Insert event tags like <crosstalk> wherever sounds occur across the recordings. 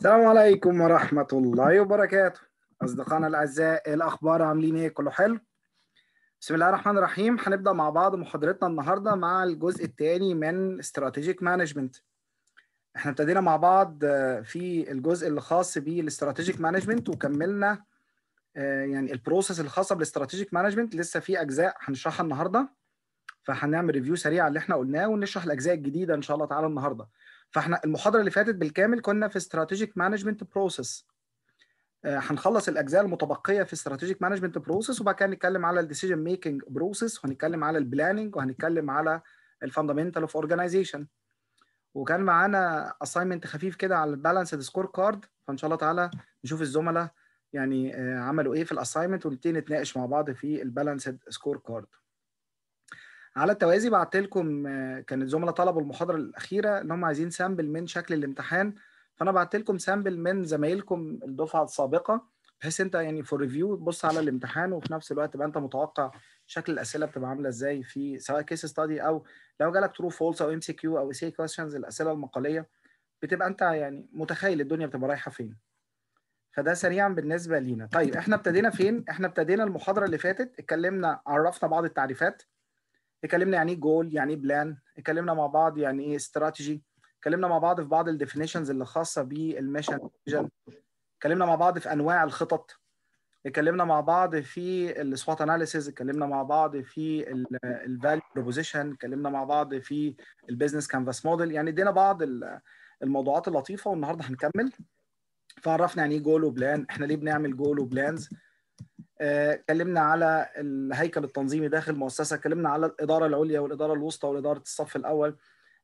السلام عليكم ورحمة الله وبركاته أصدقائنا الأعزاء إيه الأخبار عاملين إيه كله حلو بسم الله الرحمن الرحيم هنبدأ مع بعض محاضرتنا النهاردة مع الجزء الثاني من استراتيجيك مانجمنت احنا ابتدينا مع بعض آه، في الجزء اللي خاص بالاستراتيجيك مانجمنت وكملنا آه، يعني البروسيس الخاصة بالاستراتيجيك مانجمنت لسه في أجزاء هنشرحها النهاردة فهنعمل ريفيو سريع اللي احنا قلناه ونشرح الأجزاء الجديدة إن شاء الله تعالى النهاردة فاحنا المحاضره اللي فاتت بالكامل كنا في استراتيجيك مانجمنت بروسيس هنخلص الاجزاء المتبقيه في استراتيجيك مانجمنت بروسيس وبعد كده نتكلم على الديسيجن ميكنج بروسيس وهنتكلم على البلاننج وهنتكلم على الفاندمنتال اوف اورجانيزيشن وكان معانا اساينمنت خفيف كده على البالانسد سكور كارد فان شاء الله تعالى نشوف الزملاء يعني آه، عملوا ايه في الاساينمنت ونبتدي نتناقش مع بعض في البالانسد سكور كارد على التوازي بعت لكم آه، كان الزملاء طلبوا المحاضره الاخيره ان هم عايزين سامبل من شكل الامتحان فانا بعت لكم سامبل من زمايلكم الدفعه السابقه بحيث انت يعني فور ريفيو تبص على الامتحان وفي نفس الوقت تبقى انت متوقع شكل الاسئله بتبقى عامله ازاي في سواء كيس ستادي او لو جالك ترو فولس او ام سي كيو او سي كويشنز الاسئله المقاليه بتبقى انت يعني متخيل الدنيا بتبقى رايحه فين فده سريعا بالنسبه لينا طيب احنا ابتدينا فين احنا ابتدينا المحاضره اللي فاتت اتكلمنا عرفنا بعض التعريفات اتكلمنا يعني ايه جول يعني ايه بلان اتكلمنا مع بعض يعني ايه استراتيجي اتكلمنا مع بعض في بعض الديفينيشنز اللي خاصه بالميشن فيجن اتكلمنا مع بعض في انواع الخطط اتكلمنا مع بعض في السوات اناليسيز اتكلمنا مع بعض في الفاليو بروبوزيشن اتكلمنا مع بعض في البيزنس كانفاس موديل يعني ادينا بعض الموضوعات اللطيفه والنهارده هنكمل فعرفنا يعني ايه جول وبلان احنا ليه بنعمل جول وبلانز اتكلمنا آه، على الهيكل التنظيمي داخل المؤسسه اتكلمنا على الاداره العليا والاداره الوسطى واداره الصف الاول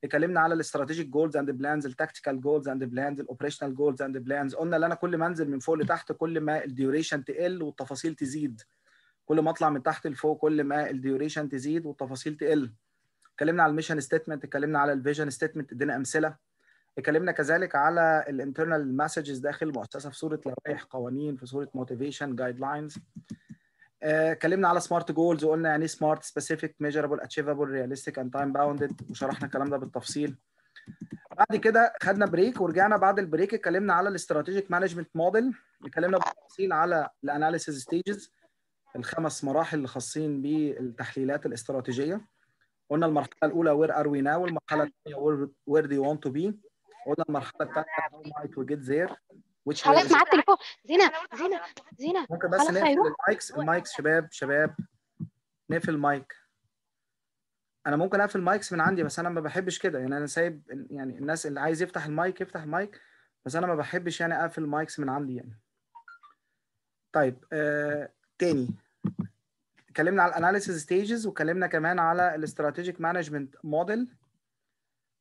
اتكلمنا على الاستراتيجيك جولز اند بلانز التاكتيكال جولز اند بلانز الاوبريشنال جولز اند بلانز قلنا ان انا كل ما انزل من فوق لتحت كل ما الديوريشن تقل والتفاصيل تزيد كل ما اطلع من تحت لفوق كل ما الديوريشن تزيد والتفاصيل تقل اتكلمنا على الميشن ستيتمنت اتكلمنا على الفيجن ستيتمنت ادينا امثله اتكلمنا كذلك على الانترنال مسجز داخل المؤسسه في صوره لوائح قوانين في صوره موتيفيشن جايد لاينز اتكلمنا على سمارت جولز وقلنا يعني سمارت سبيسيفيك ميجرابل اتشيفابل رياليستيك اند تايم باوندد وشرحنا الكلام ده بالتفصيل بعد كده خدنا بريك ورجعنا بعد البريك اتكلمنا على الاستراتيجيك مانجمنت موديل اتكلمنا بالتفصيل على الاناليسيز ستيجز الخمس مراحل اللي خاصين بالتحليلات الاستراتيجيه قلنا المرحله الاولى وير ار وي ناو والمرحله الثانيه وير دو يو ونت تو بي قلنا المرحله الثانيه how مايك we get there خلاص معاك التليفون زينه زينه زينه ممكن بس نقفل المايكس المايكس شباب شباب نقفل المايك انا ممكن اقفل المايكس من عندي بس انا ما بحبش كده يعني انا سايب يعني الناس اللي عايز يفتح المايك يفتح المايك بس انا ما بحبش يعني اقفل المايكس من عندي يعني طيب آه تاني اتكلمنا على الاناليسيز ستيجز واتكلمنا كمان على الاستراتيجيك مانجمنت موديل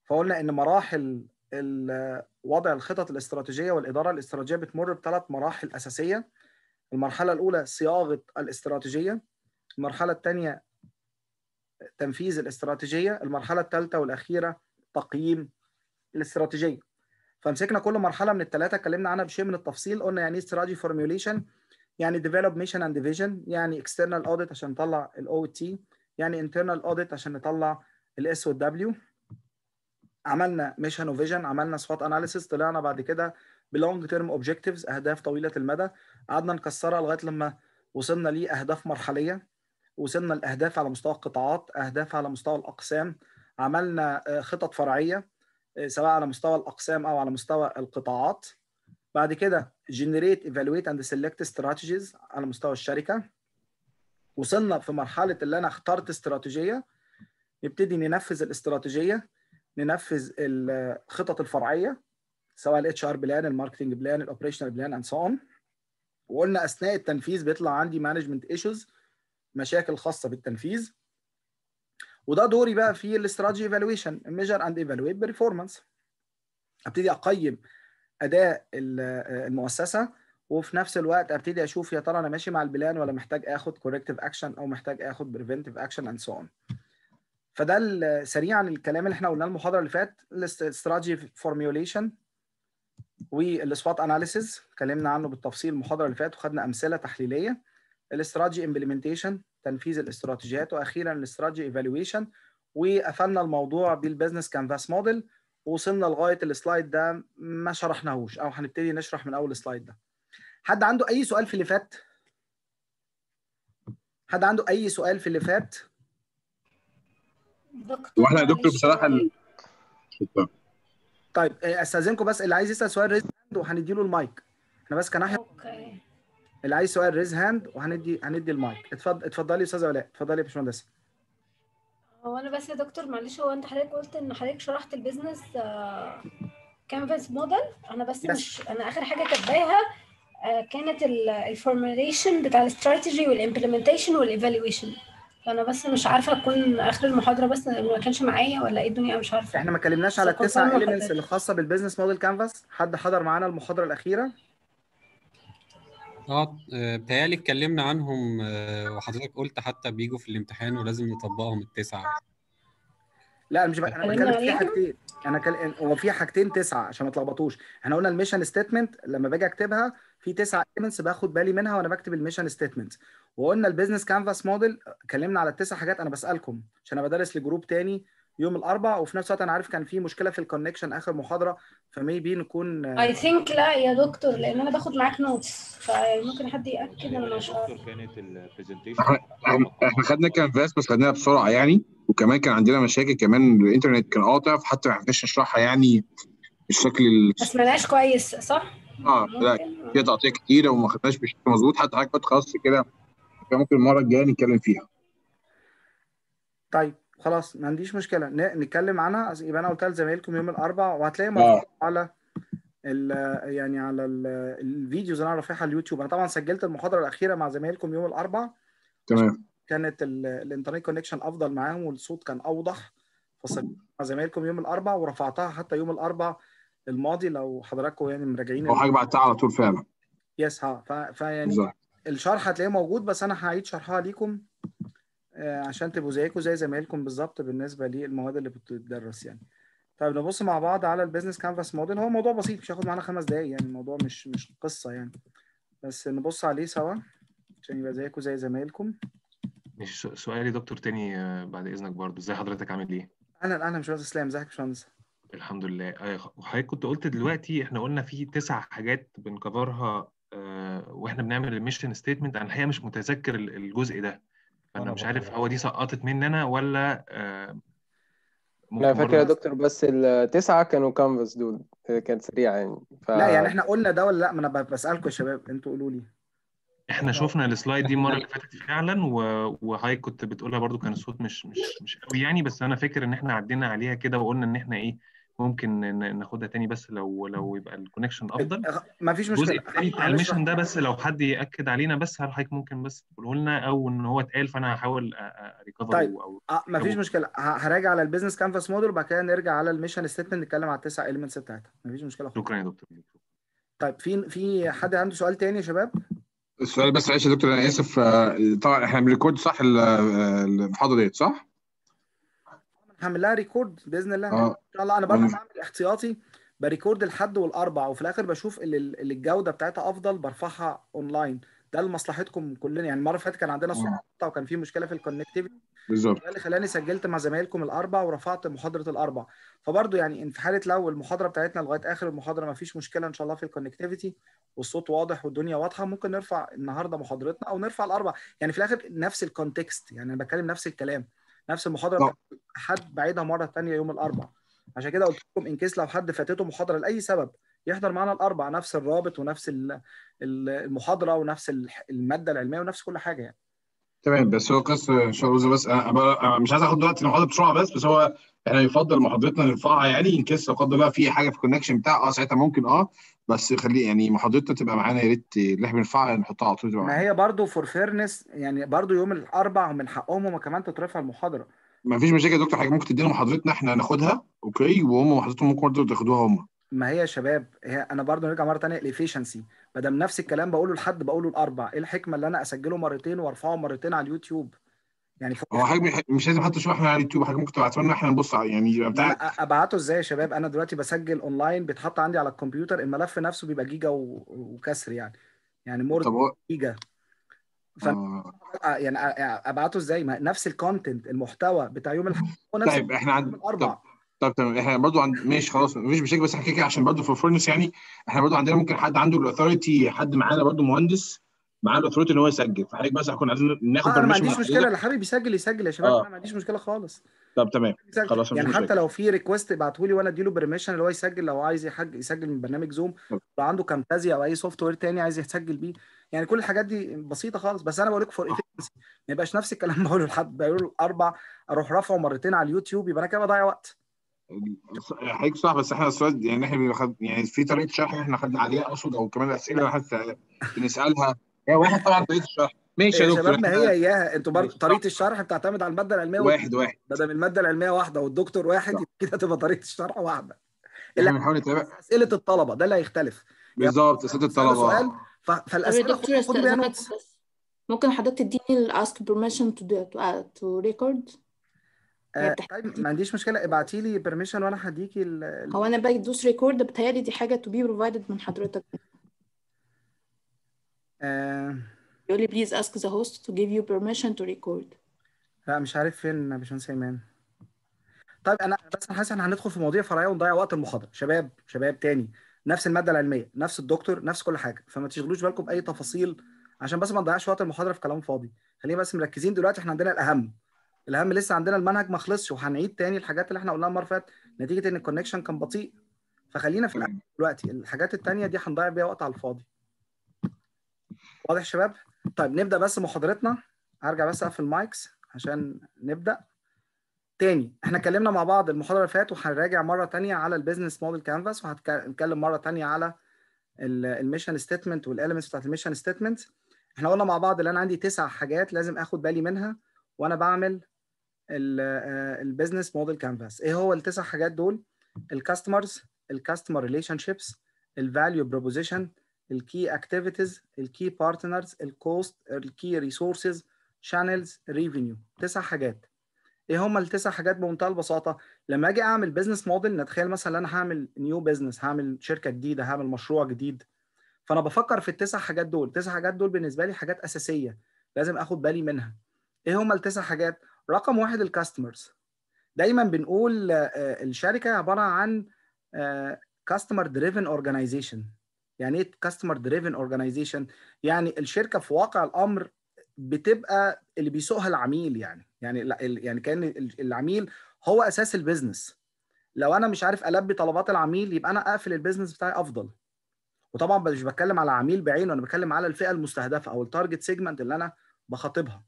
فقلنا ان مراحل وضع الخطط الاستراتيجيه والاداره الاستراتيجيه بتمر بثلاث مراحل اساسيه المرحله الاولى صياغه الاستراتيجيه المرحله الثانيه تنفيذ الاستراتيجيه المرحله الثالثه والاخيره تقييم الاستراتيجيه فمسكنا كل مرحله من الثلاثه اتكلمنا عنها بشيء من التفصيل قلنا يعني ايه استراتيجي فورميوليشن يعني ديفلوب ميشن اند فيجن يعني اكسترنال اوديت عشان نطلع الاو تي يعني انترنال اوديت عشان نطلع الاس والدبليو عملنا ميشن وفيجن عملنا سوات اناليسيس طلعنا بعد كده بلونج تيرم اوبجكتيفز اهداف طويله المدى قعدنا نكسرها لغايه لما وصلنا لاهداف مرحليه وصلنا لاهداف على مستوى القطاعات اهداف على مستوى الاقسام عملنا آه، خطط فرعيه آه، سواء على مستوى الاقسام او على مستوى القطاعات بعد كده جنريت ايفالويت اند سيلكت استراتيجيز على مستوى الشركه وصلنا في مرحله اللي انا اخترت استراتيجيه نبتدي ننفذ الاستراتيجيه ننفذ الخطط الفرعيه سواء الاتش ار بلان الماركتنج بلان الاوبريشنال بلان اند سو اون وقلنا اثناء التنفيذ بيطلع عندي مانجمنت ايشوز مشاكل خاصه بالتنفيذ وده دوري بقى في الاستراتيجي ايفالويشن ميجر اند ايفالويت بيرفورمانس ابتدي اقيم اداء المؤسسه وفي نفس الوقت ابتدي اشوف يا ترى انا ماشي مع البلان ولا محتاج اخد كوركتيف اكشن او محتاج اخد بريفنتيف اكشن اند سو اون فده سريعا الكلام اللي احنا قلناه المحاضره اللي فاتت الاستراتيجي فورميوليشن والسوات اناليسيز اتكلمنا عنه بالتفصيل المحاضره اللي فاتت وخدنا امثله تحليليه الاستراتيجي امبلمنتيشن تنفيذ الاستراتيجيات واخيرا الاستراتيجي ايفالويشن وقفلنا الموضوع بالبزنس كانفاس موديل ووصلنا لغايه السلايد ده ما شرحناهوش او هنبتدي نشرح من اول سلايد ده حد عنده اي سؤال في اللي فات حد عنده اي سؤال في اللي فات دكتور واحنا يا دكتور بصراحه ال... طيب آه، استاذنكم بس اللي عايز يسال سؤال ريز هاند له المايك احنا بس كناحيه اوكي اللي عايز سؤال ريز هاند وهندي هندي المايك اتفضل اتفضلي يا استاذه ولاء اتفضلي يا باشمهندس هو انا بس يا دكتور معلش هو انت حضرتك قلت ان حضرتك شرحت البيزنس كانفاس موديل انا بس yes. مش انا اخر حاجه كاتباها آه، كانت الفورميليشن بتاع الاستراتيجي والامبلمنتيشن والايفالويشن انا بس مش عارفه اكون اخر المحاضره بس ما كانش معايا ولا ايه الدنيا مش عارفه احنا ما اتكلمناش على التسع اليمنتس اللي خاصه بالبيزنس موديل كانفاس حد حضر معانا المحاضره الاخيره اه بتهيألي اتكلمنا عنهم آه، وحضرتك قلت حتى بيجوا في الامتحان ولازم نطبقهم التسعه لا مش بقى. انا بتكلم في حاجتين انا كل... هو في حاجتين تسعه عشان ما تلخبطوش احنا قلنا الميشن ستيتمنت لما باجي اكتبها في تسع ايلمنتس باخد بالي منها وانا بكتب الميشن ستيتمنت وقلنا البيزنس كانفاس موديل اتكلمنا على التسع حاجات انا بسالكم عشان انا بدرس لجروب تاني يوم الاربعاء وفي نفس الوقت انا عارف كان في مشكله في الكونكشن اخر محاضره فمي بي نكون اي ثينك لا يا دكتور لان انا باخد معاك نوتس فممكن حد ياكد انا مش كانت البرزنتيشن احنا خدنا كانفاس بس خدناها بسرعه يعني وكمان كان عندنا مشاكل كمان الانترنت كان قاطع فحتى ما عرفناش نشرحها يعني بالشكل ما سمعناش كويس صح؟ اه لا في تقطيع كتيره وما خدناش بشكل مظبوط حتى حاجات خاص كده ممكن المره الجايه نتكلم فيها طيب خلاص ما عنديش مشكله نتكلم عنها يبقى انا قلتها لزمايلكم يوم الاربعاء وهتلاقي آه. على ال يعني على الفيديوز اللي انا رافعها على اليوتيوب انا طبعا سجلت المحاضره الاخيره مع زمايلكم يوم الاربعاء تمام كانت الانترنت كونكشن افضل معاهم والصوت كان اوضح فسجلت مع زمايلكم يوم الاربعاء ورفعتها حتى يوم الاربعاء الماضي لو حضراتكم يعني مراجعين او حاجه بعتها على طول فعلا يس ها فيعني الشرح هتلاقيه موجود بس انا هعيد شرحها ليكم آه، عشان تبقوا زيكم زي زمايلكم بالظبط بالنسبه للمواد اللي بتدرس يعني طيب نبص مع بعض على البيزنس كانفاس موديل هو موضوع بسيط مش هياخد معانا خمس دقايق يعني الموضوع مش مش قصه يعني بس نبص عليه سوا عشان يبقى زيكم زي زمايلكم مش سؤالي دكتور تاني آه، بعد اذنك برضه ازاي حضرتك عامل ايه اهلا اهلا بس اسلام ازيك يا باشمهندس الحمد لله آه، وحضرتك كنت قلت دلوقتي احنا قلنا في تسع حاجات بنكفرها آه، واحنا بنعمل الميشن ستيتمنت انا الحقيقه مش متذكر الجزء ده فانا مش عارف يعني. هو دي سقطت مني انا ولا آه، لا انا فاكر يا دكتور بس التسعه كانوا كانفاس دول كانت سريعه يعني ف... لا يعني احنا قلنا ده ولا لا ما انا بسالكم يا شباب انتوا قولوا لي احنا شفنا السلايد دي المره اللي <laughs> فاتت فعلا وهاي كنت بتقولها برضو كان الصوت مش مش مش قوي يعني بس انا فاكر ان احنا عدينا عليها كده وقلنا ان احنا ايه ممكن ناخدها تاني بس لو لو يبقى الكونكشن افضل ما فيش مشكله الجزء الميشن ده بس لو حد ياكد علينا بس هل حضرتك ممكن بس تقوله لنا او ان هو اتقال فانا هحاول ريكفر طيب. او آه ما فيش مشكله هراجع على البيزنس كانفاس موديل وبعد كده نرجع على الميشن ستيتمنت نتكلم على التسع اليمنتس بتاعتها ما فيش مشكله خالص شكرا يا دكتور طيب في في حد عنده سؤال تاني يا شباب؟ السؤال بس معلش يا دكتور انا اسف آه، طبعا احنا بنريكورد صح المحاضره آه، ديت صح؟ هعمل لها ريكورد باذن الله آه. ان شاء الله انا برضه بعمل احتياطي بريكورد الحد والاربع وفي الاخر بشوف اللي, اللي الجوده بتاعتها افضل برفعها اونلاين ده لمصلحتكم كلنا يعني المره اللي فاتت كان عندنا صوت آه. مقطع وكان في مشكله في الكونكتيفيتي بالظبط ده اللي خلاني سجلت مع زمايلكم الاربع ورفعت محاضره الاربع فبرضه يعني في حاله لو المحاضره بتاعتنا لغايه اخر المحاضره ما فيش مشكله ان شاء الله في الكونكتيفيتي والصوت واضح والدنيا واضحه ممكن نرفع النهارده محاضرتنا او نرفع الاربع يعني في الاخر نفس الكونتكست يعني انا بتكلم نفس الكلام نفس المحاضره أوه. حد بعيدها مره ثانيه يوم الاربعاء عشان كده قلت لكم ان كيس لو حد فاتته محاضره لاي سبب يحضر معانا الاربعاء نفس الرابط ونفس المحاضره ونفس الماده العلميه ونفس كل حاجه يعني تمام بس هو قصة شاروزة بس انا مش عايز اخد دلوقتي المحاضره بسرعه بس بس هو احنا يعني يفضل محاضرتنا نرفعها يعني ان كيس لا قدر الله في حاجه في الكونكشن بتاع اه ساعتها ممكن اه بس خلي يعني محاضرتنا تبقى معانا يا ريت اللي احنا بنرفعها نحطها على طول ما هي برضه فور فيرنس يعني برضه يوم الاربع ومن حقهم هم كمان تترفع المحاضره ما فيش مشاكل يا دكتور حاجه ممكن تدينا محاضرتنا احنا ناخدها اوكي وهم محاضرتهم ممكن برضه تاخدوها هم ما هي يا شباب هي انا برضه نرجع مره ثانيه الافيشنسي ما دام نفس الكلام بقوله لحد بقوله لاربع ايه الحكمه اللي انا اسجله مرتين وارفعه مرتين على اليوتيوب يعني هو حجم مش لازم حتى تشرح على اليوتيوب حاجه ممكن تبعتها لنا احنا نبص عليه يعني يبقى بتاع ابعته ازاي يا شباب انا دلوقتي بسجل اونلاين بيتحط عندي على الكمبيوتر الملف نفسه بيبقى جيجا و... وكسر يعني يعني مور طب... جيجا ف آه. يعني ابعته ازاي ما نفس الكونتنت المحتوى بتاع يوم الاحد طيب احنا عندنا اربع طب. طب تمام احنا برضو عند ماشي خلاص مفيش مشاكل بس احنا كده عشان برضو في الفورنس يعني احنا برضو عندنا ممكن حد عنده الاثوريتي حد معانا برضو مهندس معاه الاثوريتي ان هو يسجل فحضرتك بس هكون عايزين ناخد آه انا ما عنديش مشكله اللي حابب يسجل يسجل يا شباب آه. ما عنديش مشكله خالص طب تمام خلاص يعني حتى لو في ريكوست ابعته لي وانا اديله برميشن اللي هو يسجل لو عايز يحج يسجل من برنامج زوم لو عنده كامتازيا او اي سوفت وير تاني عايز يسجل بيه يعني كل الحاجات دي بسيطه خالص بس انا بقول لك فور افيشنسي ما يبقاش نفس الكلام <laughs> بقوله لحد بقوله الاربع اروح رافعه مرتين على اليوتيوب يبقى انا كده بضيع وقت حضرتك صح بس احنا السؤال يعني احنا بيخد... يعني في طريقه شرح احنا خدنا عليها اقصد او كمان اسئله حتى بنسالها هي واحد طبعا طريقه الشرح ماشي يا دكتور ما هي اياها انتوا برضه طريقه الشرح بتعتمد على الماده العلميه واحد واحد بدل الماده العلميه واحده والدكتور واحد كده تبقى طريقه الشرح واحده اللي بنحاول نتابع اسئله الطلبه ده اللي هيختلف بالظبط اسئله الطلبه سؤال ف... فالاسئله ممكن حضرتك تديني الاسك بيرميشن تو ريكورد آه، طيب ما عنديش مشكله ابعتي لي بيرميشن وانا هديكي ال... هو انا بدوس ريكورد بتهيألي دي حاجه تو بي بروفايدد من حضرتك يقول لي بليز اسك ذا هوست تو جيف يو بيرميشن تو ريكورد لا مش عارف فين باشمهندس ايمان طيب انا بس حاسس ان هندخل في مواضيع فرعيه ونضيع وقت المحاضره شباب شباب تاني نفس الماده العلميه نفس الدكتور نفس كل حاجه فما تشغلوش بالكم باي تفاصيل عشان بس ما نضيعش وقت المحاضره في كلام فاضي خلينا بس مركزين دلوقتي احنا عندنا الاهم الاهم لسه عندنا المنهج ما خلصش وهنعيد تاني الحاجات اللي احنا قلناها المره اللي فاتت نتيجه ان الكونكشن كان بطيء فخلينا في الاول دلوقتي الحاجات التانيه دي هنضيع بيها وقت على الفاضي واضح يا شباب طيب نبدا بس محاضرتنا هرجع بس اقفل المايكس عشان نبدا تاني احنا اتكلمنا مع بعض المحاضره اللي فاتت وهنراجع مره تانية على البيزنس موديل كانفاس وهنتكلم مره تانية على الميشن ستيتمنت والاليمنتس بتاعت الميشن ستيتمنت احنا قلنا مع بعض ان انا عندي تسع حاجات لازم اخد بالي منها وانا بعمل البيزنس موديل كانفاس ايه هو التسع حاجات دول الكاستمرز الكاستمر ريليشن شيبس الفاليو بروبوزيشن الكي اكتيفيتيز الكي بارتنرز الكوست الكي ريسورسز شانلز ريفينيو تسع حاجات ايه هم التسع حاجات بمنتهى البساطه لما اجي اعمل بزنس موديل نتخيل مثلا انا هعمل نيو بزنس هعمل شركه جديده هعمل مشروع جديد فانا بفكر في التسع حاجات دول التسع حاجات دول بالنسبه لي حاجات اساسيه لازم اخد بالي منها ايه هم التسع حاجات رقم واحد الكاستمرز دايما بنقول آه، آه، الشركه عباره عن كاستمر دريفن اورجانيزيشن يعني ايه كاستمر دريفن اورجانيزيشن يعني الشركه في واقع الامر بتبقى اللي بيسوقها العميل يعني يعني يعني كان العميل هو اساس البيزنس لو انا مش عارف البي طلبات العميل يبقى انا اقفل البيزنس بتاعي افضل وطبعا مش بتكلم على عميل بعينه انا بتكلم على الفئه المستهدفه او التارجت سيجمنت اللي انا بخاطبها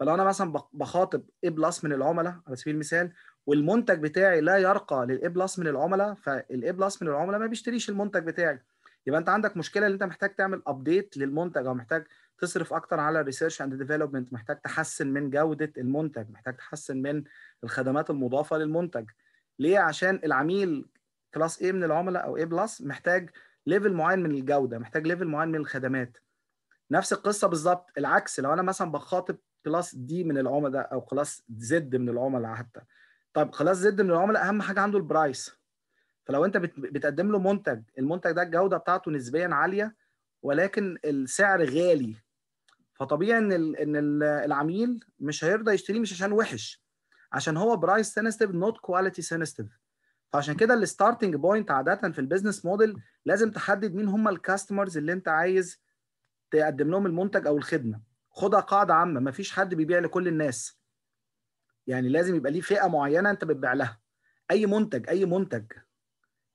فلو انا مثلا بخاطب اي بلس من العملاء على سبيل المثال والمنتج بتاعي لا يرقى للاي بلس من العملاء فالاي بلس من العملاء ما بيشتريش المنتج بتاعي يبقى انت عندك مشكله ان انت محتاج تعمل ابديت للمنتج او محتاج تصرف اكتر على الريسيرش اند ديفلوبمنت محتاج تحسن من جوده المنتج محتاج تحسن من الخدمات المضافه للمنتج ليه عشان العميل كلاس A من العملاء او A بلس محتاج ليفل معين من الجوده محتاج ليفل معين من الخدمات نفس القصه بالظبط العكس لو انا مثلا بخاطب كلاس دي من العملاء او كلاس زد من العملاء حتى طيب كلاس زد من العملاء اهم حاجه عنده البرايس فلو انت بتقدم له منتج المنتج ده الجوده بتاعته نسبيا عاليه ولكن السعر غالي فطبيعي ان ان العميل مش هيرضى يشتريه مش عشان وحش عشان هو برايس سنسيتيف نوت كواليتي سنسيتيف فعشان كده الستارتنج بوينت عاده في البيزنس موديل لازم تحدد مين هم الكاستمرز اللي انت عايز تقدم لهم المنتج او الخدمه خدها قاعده عامه مفيش حد بيبيع لكل الناس يعني لازم يبقى ليه فئه معينه انت بتبيع لها اي منتج اي منتج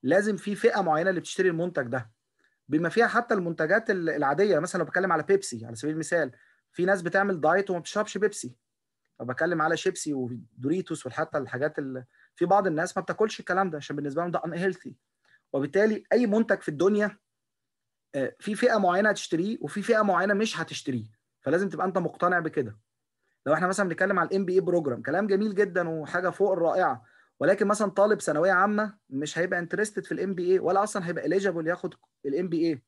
لازم في فئه معينه اللي بتشتري المنتج ده بما فيها حتى المنتجات العاديه يعني مثلا لو بتكلم على بيبسي على سبيل المثال في ناس بتعمل دايت وما بتشربش بيبسي فبتكلم على شيبسي ودوريتوس وحتى الحاجات اللي في بعض الناس ما بتاكلش الكلام ده عشان بالنسبه لهم ده ان هيلثي وبالتالي اي منتج في الدنيا آه، في فئه معينه هتشتريه وفي فئه معينه مش هتشتريه فلازم تبقى انت مقتنع بكده لو احنا مثلا بنتكلم على الام بي اي بروجرام كلام جميل جدا وحاجه فوق الرائعه ولكن مثلا طالب ثانويه عامه مش هيبقى انترستد في الام بي اي ولا اصلا هيبقى اليجيبل ياخد الام بي اي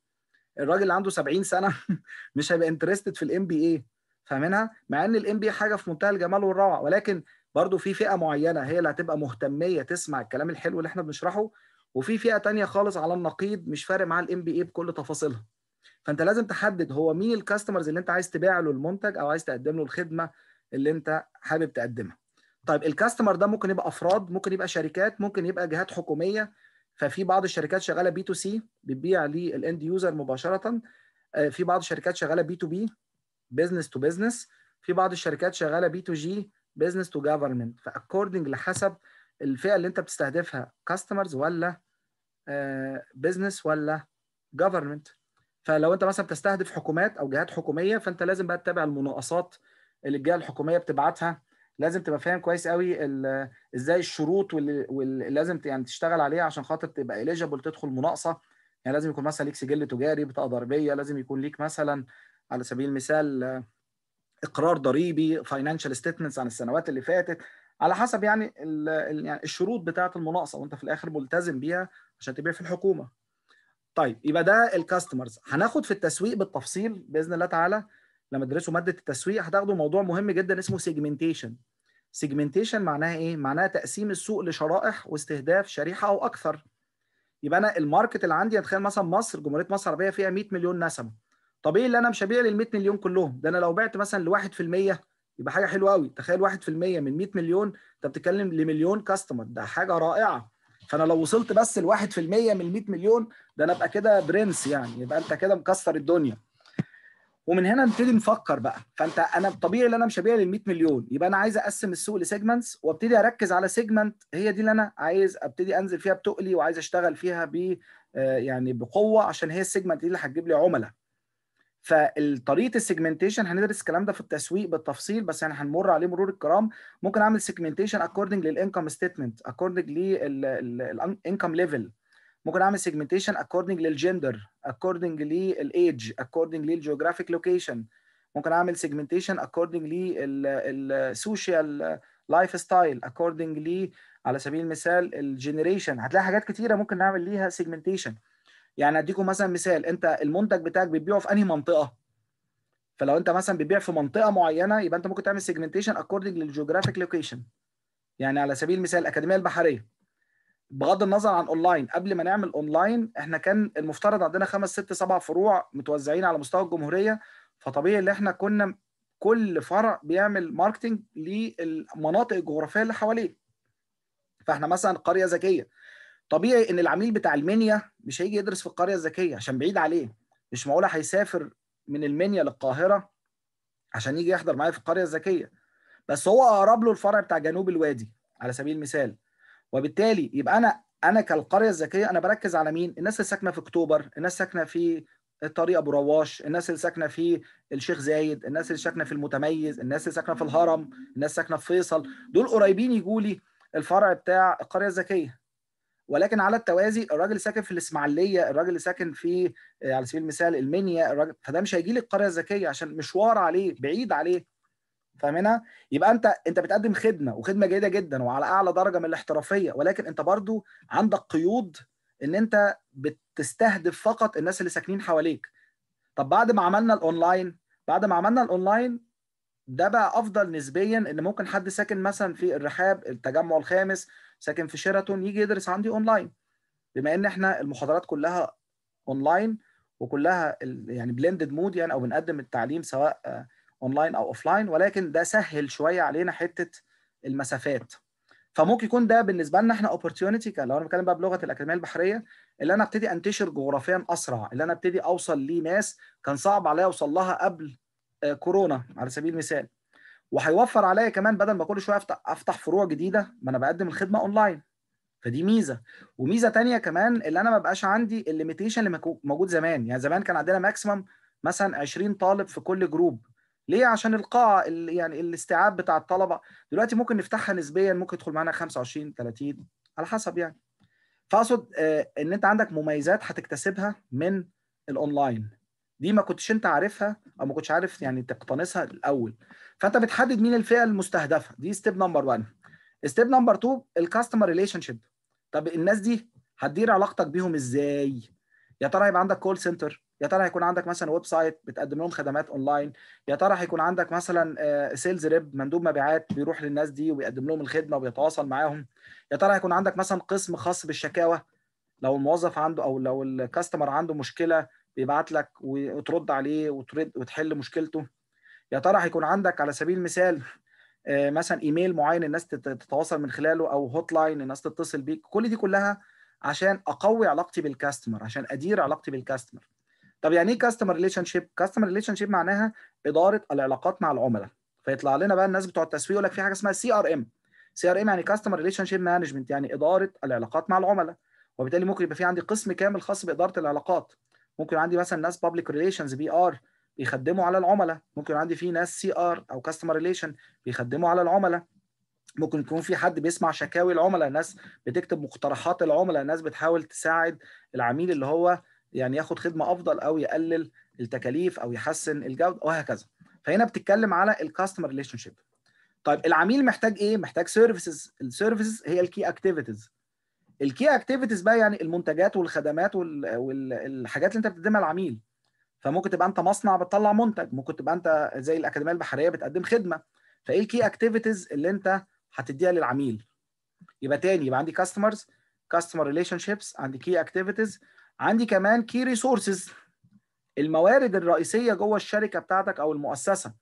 الراجل اللي عنده 70 سنه <laughs> مش هيبقى انترستد في الام بي اي فاهمينها مع ان الام بي حاجه في منتهى الجمال والروعه ولكن برضو في فئه معينه هي اللي هتبقى مهتميه تسمع الكلام الحلو اللي احنا بنشرحه وفي فئه تانية خالص على النقيض مش فارق معاها الام بي اي بكل تفاصيلها فانت لازم تحدد هو مين الكاستمرز اللي انت عايز تبيع له المنتج او عايز تقدم له الخدمه اللي انت حابب تقدمها طيب الكاستمر ده ممكن يبقى افراد ممكن يبقى شركات ممكن يبقى جهات حكوميه ففي بعض الشركات شغاله بي تو سي بتبيع للاند يوزر مباشره آه، في بعض الشركات شغاله بي تو بي بزنس تو بزنس في بعض الشركات شغاله بي تو جي بزنس تو جفرمنت فاكوردنج لحسب الفئه اللي انت بتستهدفها كاستمرز ولا بزنس آه، ولا جفرمنت فلو انت مثلا بتستهدف حكومات او جهات حكوميه فانت لازم بقى تتابع المناقصات اللي الجهه الحكوميه بتبعتها لازم تبقى فاهم كويس قوي ازاي الشروط واللي لازم يعني تشتغل عليها عشان خاطر تبقى اليجيبل تدخل مناقصه يعني لازم يكون مثلا ليك سجل تجاري بطاقه ضريبيه لازم يكون ليك مثلا على سبيل المثال اقرار ضريبي فاينانشال ستيتمنتس عن السنوات اللي فاتت على حسب يعني يعني الشروط بتاعه المناقصه وانت في الاخر ملتزم بيها عشان تبيع في الحكومه طيب يبقى ده الكاستمرز هناخد في التسويق بالتفصيل باذن الله تعالى لما تدرسوا ماده التسويق هتاخدوا موضوع مهم جدا اسمه سيجمنتيشن سيجمنتيشن معناها ايه معناها تقسيم السوق لشرائح واستهداف شريحه او اكثر يبقى انا الماركت اللي عندي اتخيل مثلا مصر جمهوريه مصر العربيه فيها 100 مليون نسمه طبيعي ان انا مش هبيع لل 100 مليون كلهم ده انا لو بعت مثلا ل 1% يبقى حاجه حلوه قوي تخيل 1% من 100 مليون انت بتتكلم لمليون كاستمر ده حاجه رائعه فانا لو وصلت بس ل 1% من ال 100 مليون ده انا ابقى كده برنس يعني يبقى انت كده مكسر الدنيا ومن هنا نبتدي نفكر بقى فانت انا طبيعي ان انا مش هبيع لل 100 مليون يبقى انا عايز اقسم السوق لسيجمنتس وابتدي اركز على سيجمنت هي دي اللي انا عايز ابتدي انزل فيها بتقلي وعايز اشتغل فيها ب آه، يعني بقوه عشان هي السيجمنت دي اللي هتجيب لي عملاء فالطريقه السيجمنتيشن هندرس الكلام ده في التسويق بالتفصيل بس احنا يعني هنمر عليه مرور الكرام ممكن اعمل سيجمنتيشن اكوردنج للانكم ستيتمنت اكوردنج للانكم ليفل ممكن اعمل سيجمنتيشن اكوردنج للجندر اكوردنج للايدج اكوردنج للجيوغرافيك لوكيشن ممكن اعمل سيجمنتيشن اكوردنج للسوشيال لايف ستايل اكوردنج لي على سبيل المثال الجنريشن هتلاقي حاجات كتيره ممكن نعمل ليها سيجمنتيشن يعني اديكم مثلا مثال انت المنتج بتاعك بتبيعه في انهي منطقه فلو انت مثلا بتبيع في منطقه معينه يبقى انت ممكن تعمل سيجمنتيشن اكوردنج للجيوغرافيك لوكيشن يعني على سبيل المثال الاكاديميه البحريه بغض النظر عن اونلاين قبل ما نعمل اونلاين احنا كان المفترض عندنا خمس ست سبع فروع متوزعين على مستوى الجمهوريه فطبيعي ان احنا كنا كل فرع بيعمل ماركتنج للمناطق الجغرافيه اللي حواليه فاحنا مثلا قريه ذكيه طبيعي ان العميل بتاع المنيا مش هيجي يدرس في القريه الذكيه عشان بعيد عليه مش معقوله هيسافر من المنيا للقاهره عشان يجي يحضر معايا في القريه الذكيه بس هو اقرب له الفرع بتاع جنوب الوادي على سبيل المثال وبالتالي يبقى انا انا كالقريه الذكيه انا بركز على مين الناس اللي ساكنه في اكتوبر الناس ساكنه في الطريق ابو رواش الناس اللي ساكنه في الشيخ زايد الناس اللي ساكنه في المتميز الناس اللي ساكنه في الهرم الناس ساكنه في فيصل دول قريبين يجوا لي الفرع بتاع القريه الذكيه ولكن على التوازي الراجل ساكن في الاسماعيليه الراجل اللي ساكن في آه، على سبيل المثال المنيا الراجل فده مش هيجي لي القريه الذكيه عشان مشوار عليه بعيد عليه فاهمينها يبقى انت انت بتقدم خدمه وخدمه جيده جدا وعلى اعلى درجه من الاحترافيه ولكن انت برضو عندك قيود ان انت بتستهدف فقط الناس اللي ساكنين حواليك طب بعد ما عملنا الاونلاين بعد ما عملنا الاونلاين ده بقى افضل نسبيا ان ممكن حد ساكن مثلا في الرحاب التجمع الخامس ساكن في شيراتون يجي يدرس عندي اونلاين بما ان احنا المحاضرات كلها اونلاين وكلها يعني بلندد مود يعني او بنقدم التعليم سواء آه، اونلاين او اوفلاين ولكن ده سهل شويه علينا حته المسافات فممكن يكون ده بالنسبه لنا احنا اوبورتيونيتي لو انا بتكلم بقى بلغه الاكاديميه البحريه اللي انا ابتدي انتشر جغرافيا اسرع اللي انا ابتدي اوصل لناس كان صعب عليا اوصل لها قبل آه، كورونا على سبيل المثال وهيوفر عليا كمان بدل ما كل شويه افتح افتح فروع جديده ما انا بقدم الخدمه اونلاين فدي ميزه وميزه تانية كمان اللي انا ما بقاش عندي الليميتيشن اللي موجود زمان يعني زمان كان عندنا ماكسيمم مثلا 20 طالب في كل جروب ليه عشان القاعه يعني الاستيعاب بتاع الطلبه دلوقتي ممكن نفتحها نسبيا ممكن يدخل معانا 25 30 على حسب يعني فاقصد آه، ان انت عندك مميزات هتكتسبها من الاونلاين دي ما كنتش انت عارفها او ما كنتش عارف يعني تقتنصها الاول فانت بتحدد مين الفئه المستهدفه دي ستيب نمبر 1 ستيب نمبر 2 الكاستمر ريليشن شيب طب الناس دي هتدير علاقتك بيهم ازاي يا ترى هيبقى عندك كول سنتر يا ترى هيكون عندك مثلا ويب سايت بتقدم لهم خدمات اونلاين يا ترى هيكون عندك مثلا سيلز آه، ريب مندوب مبيعات بيروح للناس دي وبيقدم لهم الخدمه وبيتواصل معاهم يا ترى هيكون عندك مثلا قسم خاص بالشكاوى لو الموظف عنده او لو الكاستمر عنده مشكله بيبعت لك وترد عليه وترد وتحل مشكلته يا ترى هيكون عندك على سبيل المثال آه، مثلا ايميل معين الناس تتواصل من خلاله او هوت لاين الناس تتصل بيك كل دي كلها عشان اقوي علاقتي بالكاستمر عشان ادير علاقتي بالكاستمر طب يعني ايه كاستمر ريليشن شيب كاستمر ريليشن شيب معناها اداره العلاقات مع العملاء فيطلع لنا بقى الناس بتوع التسويق يقول لك في حاجه اسمها سي ار ام سي ار ام يعني كاستمر ريليشن شيب مانجمنت يعني اداره العلاقات مع العملاء وبالتالي ممكن يبقى في عندي قسم كامل خاص باداره العلاقات ممكن عندي مثلا ناس بابليك ريليشنز بي ار بيخدموا على العملاء ممكن عندي في ناس سي ار او كاستمر ريليشن بيخدموا على العملاء ممكن يكون في حد بيسمع شكاوي العملاء ناس بتكتب مقترحات العملاء ناس بتحاول تساعد العميل اللي هو يعني ياخد خدمه افضل او يقلل التكاليف او يحسن الجوده وهكذا فهنا بتتكلم على الكاستمر ريليشن شيب طيب العميل محتاج ايه محتاج سيرفيسز السيرفيسز هي الكي اكتيفيتيز الكي اكتيفيتيز بقى يعني المنتجات والخدمات والحاجات اللي انت بتقدمها للعميل فممكن تبقى انت مصنع بتطلع منتج ممكن تبقى انت زي الاكاديميه البحريه بتقدم خدمه فايه الكي اكتيفيتيز اللي انت هتديها للعميل يبقى تاني يبقى عندي كاستمرز كاستمر ريليشن شيبس عندي كي اكتيفيتيز عندي كمان كي ريسورسز الموارد الرئيسيه جوه الشركه بتاعتك او المؤسسه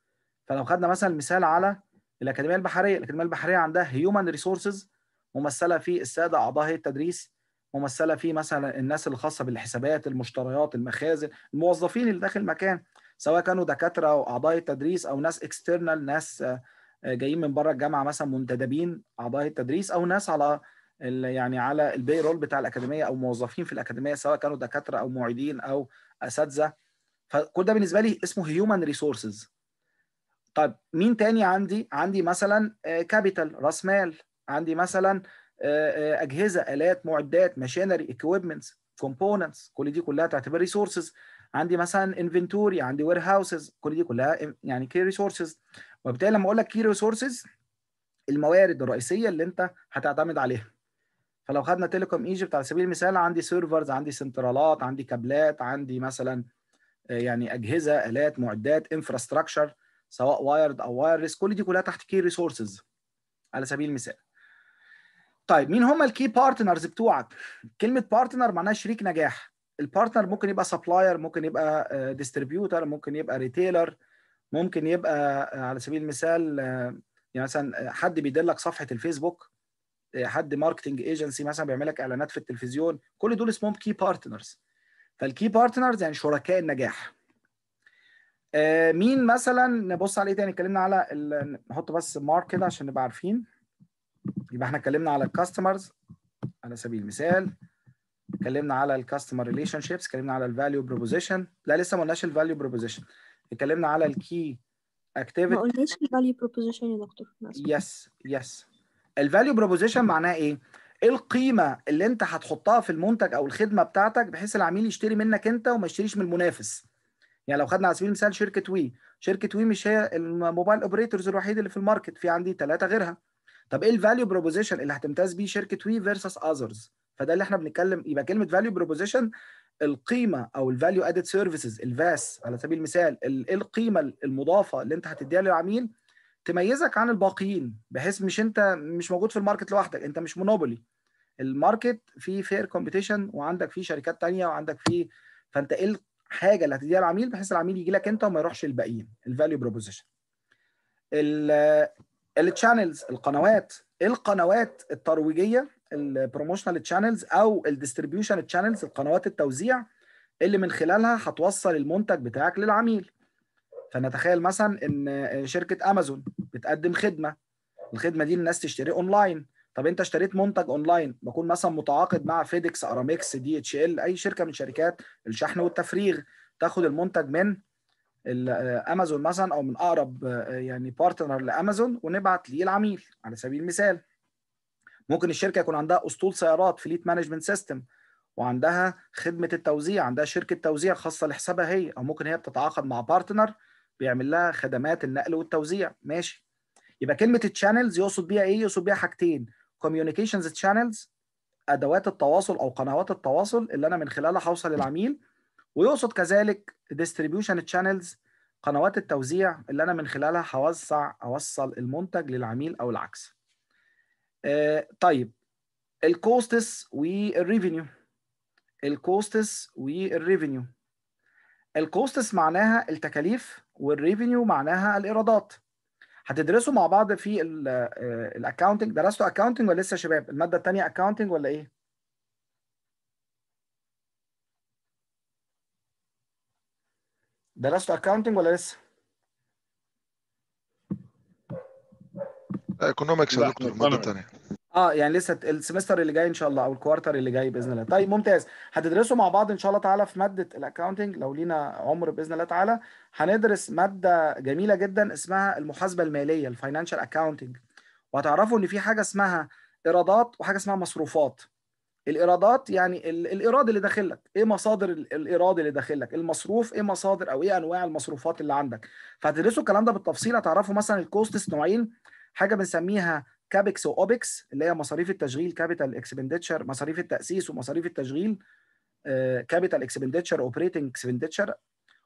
فلو خدنا مثلا مثال على الاكاديميه البحريه الاكاديميه البحريه عندها هيومن ريسورسز ممثله في الساده اعضاء هيئه التدريس ممثله في مثلا الناس الخاصه بالحسابات المشتريات المخازن الموظفين اللي داخل المكان سواء كانوا دكاتره او اعضاء التدريس او ناس اكسترنال ناس آه، جايين من بره الجامعه مثلا منتدبين اعضاء التدريس او ناس على يعني على البي رول بتاع الاكاديميه او موظفين في الاكاديميه سواء كانوا دكاتره او معيدين او اساتذه فكل ده بالنسبه لي اسمه هيومن ريسورسز طيب مين تاني عندي عندي مثلا كابيتال آه، راس مال عندي مثلا آه، آه، اجهزه الات معدات ماشينري اكويبمنتس كومبوننتس كل دي كلها تعتبر ريسورسز عندي مثلا انفنتوري عندي وير هاوسز كل دي كلها آه، يعني كي ريسورسز وبالتالي لما اقول لك كي ريسورسز الموارد الرئيسيه اللي انت هتعتمد عليها فلو خدنا تيليكوم ايجيبت على سبيل المثال عندي سيرفرز عندي سنترالات عندي كابلات عندي مثلا يعني اجهزه الات معدات انفراستراكشر سواء وايرد او وايرلس كل دي كلها تحت كي ريسورسز على سبيل المثال طيب مين هم الكي بارتنرز بتوعك؟ كلمه بارتنر معناها شريك نجاح البارتنر ممكن يبقى سبلاير ممكن يبقى ديستريبيوتر آه، ممكن يبقى ريتيلر ممكن يبقى آه، على سبيل المثال آه، يعني مثلا حد بيدلك صفحه الفيسبوك حد ماركتنج ايجنسي مثلا بيعمل لك اعلانات في التلفزيون كل دول اسمهم كي بارتنرز فالكي بارتنرز يعني شركاء النجاح مين مثلا نبص عليه تاني اتكلمنا على نحط بس مارك كده عشان نبقى عارفين يبقى احنا اتكلمنا على الكاستمرز على سبيل المثال اتكلمنا على الكاستمر ريليشن شيبس اتكلمنا على الفاليو بروبوزيشن لا لسه ما قلناش الفاليو بروبوزيشن اتكلمنا على الكي اكتيفيتي ما قلناش الفاليو بروبوزيشن يا دكتور يس يس الفاليو بروبوزيشن معناه ايه؟ ايه القيمه اللي انت هتحطها في المنتج او الخدمه بتاعتك بحيث العميل يشتري منك انت وما يشتريش من المنافس يعني لو خدنا على سبيل المثال شركه وي شركه وي مش هي الموبايل اوبريتورز الوحيد اللي في الماركت في عندي ثلاثه غيرها طب ايه الفاليو بروبوزيشن اللي هتمتاز بيه شركه وي فيرسس اذرز فده اللي احنا بنتكلم يبقى كلمه فاليو بروبوزيشن القيمه او الفاليو ادد سيرفيسز الفاس على سبيل المثال ايه القيمه المضافه اللي انت هتديها للعميل تميزك عن الباقيين بحيث مش انت مش موجود في الماركت لوحدك انت مش مونوبولي الماركت فيه فير كومبيتيشن وعندك فيه شركات تانية وعندك فيه فانت ايه الحاجه اللي هتديها للعميل بحيث العميل يجي لك انت وما يروحش الباقيين الفاليو بروبوزيشن التشانلز القنوات القنوات الترويجيه البروموشنال تشانلز او الديستريبيوشن تشانلز القنوات التوزيع اللي من خلالها هتوصل المنتج بتاعك للعميل فنتخيل مثلا ان شركه امازون بتقدم خدمه الخدمه دي الناس تشتري اونلاين طب انت اشتريت منتج اونلاين بكون مثلا متعاقد مع فيديكس ارامكس دي اتش ال اي شركه من شركات الشحن والتفريغ تاخد المنتج من امازون مثلا او من اقرب يعني بارتنر لامازون ونبعت ليه العميل على سبيل المثال ممكن الشركه يكون عندها اسطول سيارات فليت مانجمنت سيستم وعندها خدمه التوزيع عندها شركه توزيع خاصه لحسابها هي او ممكن هي بتتعاقد مع بارتنر بيعمل لها خدمات النقل والتوزيع ماشي يبقى كلمه التشانلز يقصد بيها ايه يقصد بيها حاجتين كوميونيكيشنز تشانلز ادوات التواصل او قنوات التواصل اللي انا من خلالها هوصل للعميل ويقصد كذلك ديستريبيوشن تشانلز قنوات التوزيع اللي انا من خلالها هوزع اوصل المنتج للعميل او العكس آه، طيب الكوستس والريفينيو الكوستس والريفينيو الكوستس معناها التكاليف والريفينيو معناها الايرادات هتدرسوا مع بعض في الاكاونتنج آه، درستوا اكاونتنج ولا لسه يا شباب الماده الثانيه اكاونتنج ولا ايه درست اكاونتنج ولا لسه؟ ايكونومكس يا دكتور ماده ثانيه اه يعني لسه السمستر اللي جاي ان شاء الله او الكوارتر اللي جاي باذن الله طيب ممتاز هتدرسوا مع بعض ان شاء الله تعالى في ماده الاكاونتنج لو لينا عمر باذن الله تعالى هندرس ماده جميله جدا اسمها المحاسبه الماليه الفاينانشال اكاونتنج وهتعرفوا ان في حاجه اسمها ايرادات وحاجه اسمها مصروفات الايرادات يعني الايراد اللي داخل لك ايه مصادر الايراد اللي داخل لك المصروف ايه مصادر او ايه انواع المصروفات اللي عندك فهتدرسوا الكلام ده بالتفصيل هتعرفوا مثلا الكوستس نوعين حاجه بنسميها كابكس واوبكس اللي هي مصاريف التشغيل كابيتال اكسبندتشر مصاريف التاسيس ومصاريف التشغيل كابيتال اكسبندتشر اوبريتنج اكسبندتشر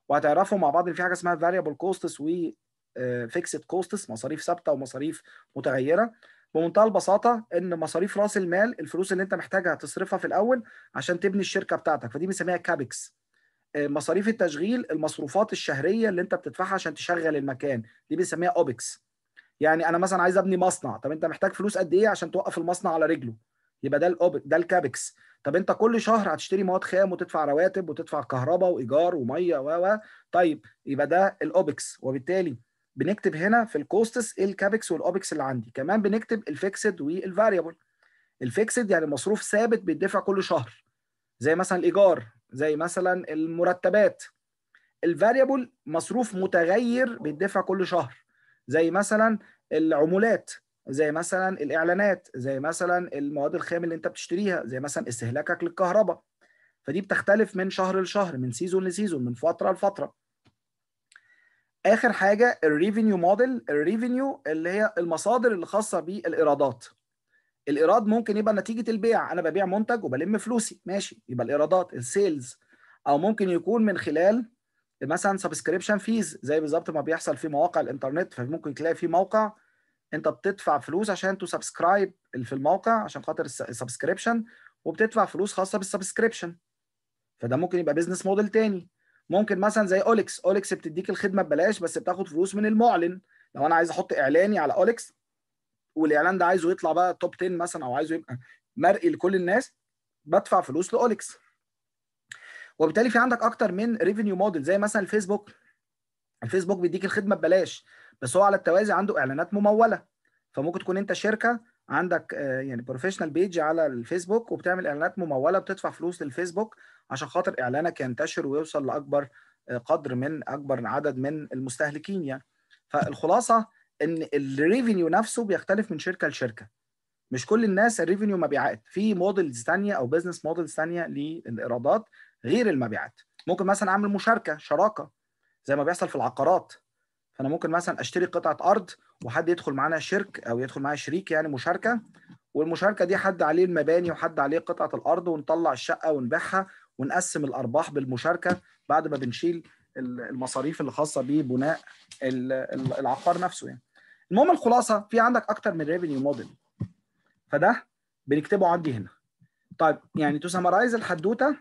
وهتعرفوا مع بعض ان في حاجه اسمها فاريبل كوستس وفيكسد كوستس مصاريف ثابته ومصاريف متغيره بمنتهى البساطه ان مصاريف راس المال الفلوس اللي انت محتاجها تصرفها في الاول عشان تبني الشركه بتاعتك فدي بنسميها كابكس آه، مصاريف التشغيل المصروفات الشهريه اللي انت بتدفعها عشان تشغل المكان دي بنسميها اوبكس يعني انا مثلا عايز ابني مصنع طب انت محتاج فلوس قد ايه عشان توقف المصنع على رجله يبقى ده الأوبك ده الكابكس طب انت كل شهر هتشتري مواد خام وتدفع رواتب وتدفع كهرباء وايجار وميه و و طيب يبقى ده الاوبكس وبالتالي بنكتب هنا في الكوستس ايه الكابكس والاوبكس اللي عندي كمان بنكتب الفيكسد والفاريبل الفيكسد يعني مصروف ثابت بيدفع كل شهر زي مثلا الايجار زي مثلا المرتبات الفاريبل مصروف متغير بيدفع كل شهر زي مثلا العمولات زي مثلا الاعلانات زي مثلا المواد الخام اللي انت بتشتريها زي مثلا استهلاكك للكهرباء فدي بتختلف من شهر لشهر من سيزون لسيزون من فتره لفتره اخر حاجه الريفينيو موديل الريفينيو اللي هي المصادر الخاصه بالايرادات الايراد ممكن يبقى نتيجه البيع انا ببيع منتج وبلم فلوسي ماشي يبقى الايرادات السيلز او ممكن يكون من خلال مثلا سبسكريبشن فيز زي بالظبط ما بيحصل في مواقع الانترنت فممكن تلاقي في موقع انت بتدفع فلوس عشان تسبسكرايب في الموقع عشان خاطر السبسكريبشن وبتدفع فلوس خاصه بالسبسكريبشن فده ممكن يبقى بيزنس موديل تاني ممكن مثلا زي اوليكس اوليكس بتديك الخدمه ببلاش بس بتاخد فلوس من المعلن لو انا عايز احط اعلاني على اوليكس والاعلان ده عايزه يطلع بقى توب 10 مثلا او عايزه يبقى مرئي لكل الناس بدفع فلوس لاوليكس وبالتالي في عندك اكتر من ريفينيو موديل زي مثلا الفيسبوك الفيسبوك بيديك الخدمه ببلاش بس هو على التوازي عنده اعلانات مموله فممكن تكون انت شركه عندك آه، يعني بروفيشنال بيج على الفيسبوك وبتعمل اعلانات مموله بتدفع فلوس للفيسبوك عشان خاطر اعلانك ينتشر ويوصل لاكبر آه، قدر من اكبر عدد من المستهلكين يعني فالخلاصه ان الريفينيو نفسه بيختلف من شركه لشركه مش كل الناس الريفينيو مبيعات في موديلز ثانيه او بزنس موديلز ثانيه للايرادات غير المبيعات ممكن مثلا اعمل مشاركه شراكه زي ما بيحصل في العقارات فانا ممكن مثلا اشتري قطعه ارض وحد يدخل معانا شرك او يدخل معايا شريك يعني مشاركه والمشاركه دي حد عليه المباني وحد عليه قطعه الارض ونطلع الشقه ونبيعها ونقسم الارباح بالمشاركه بعد ما بنشيل المصاريف اللي خاصه ببناء العقار نفسه يعني. المهم الخلاصه في عندك اكتر من ريفينيو موديل فده بنكتبه عندي هنا. طيب يعني تو سمرايز الحدوته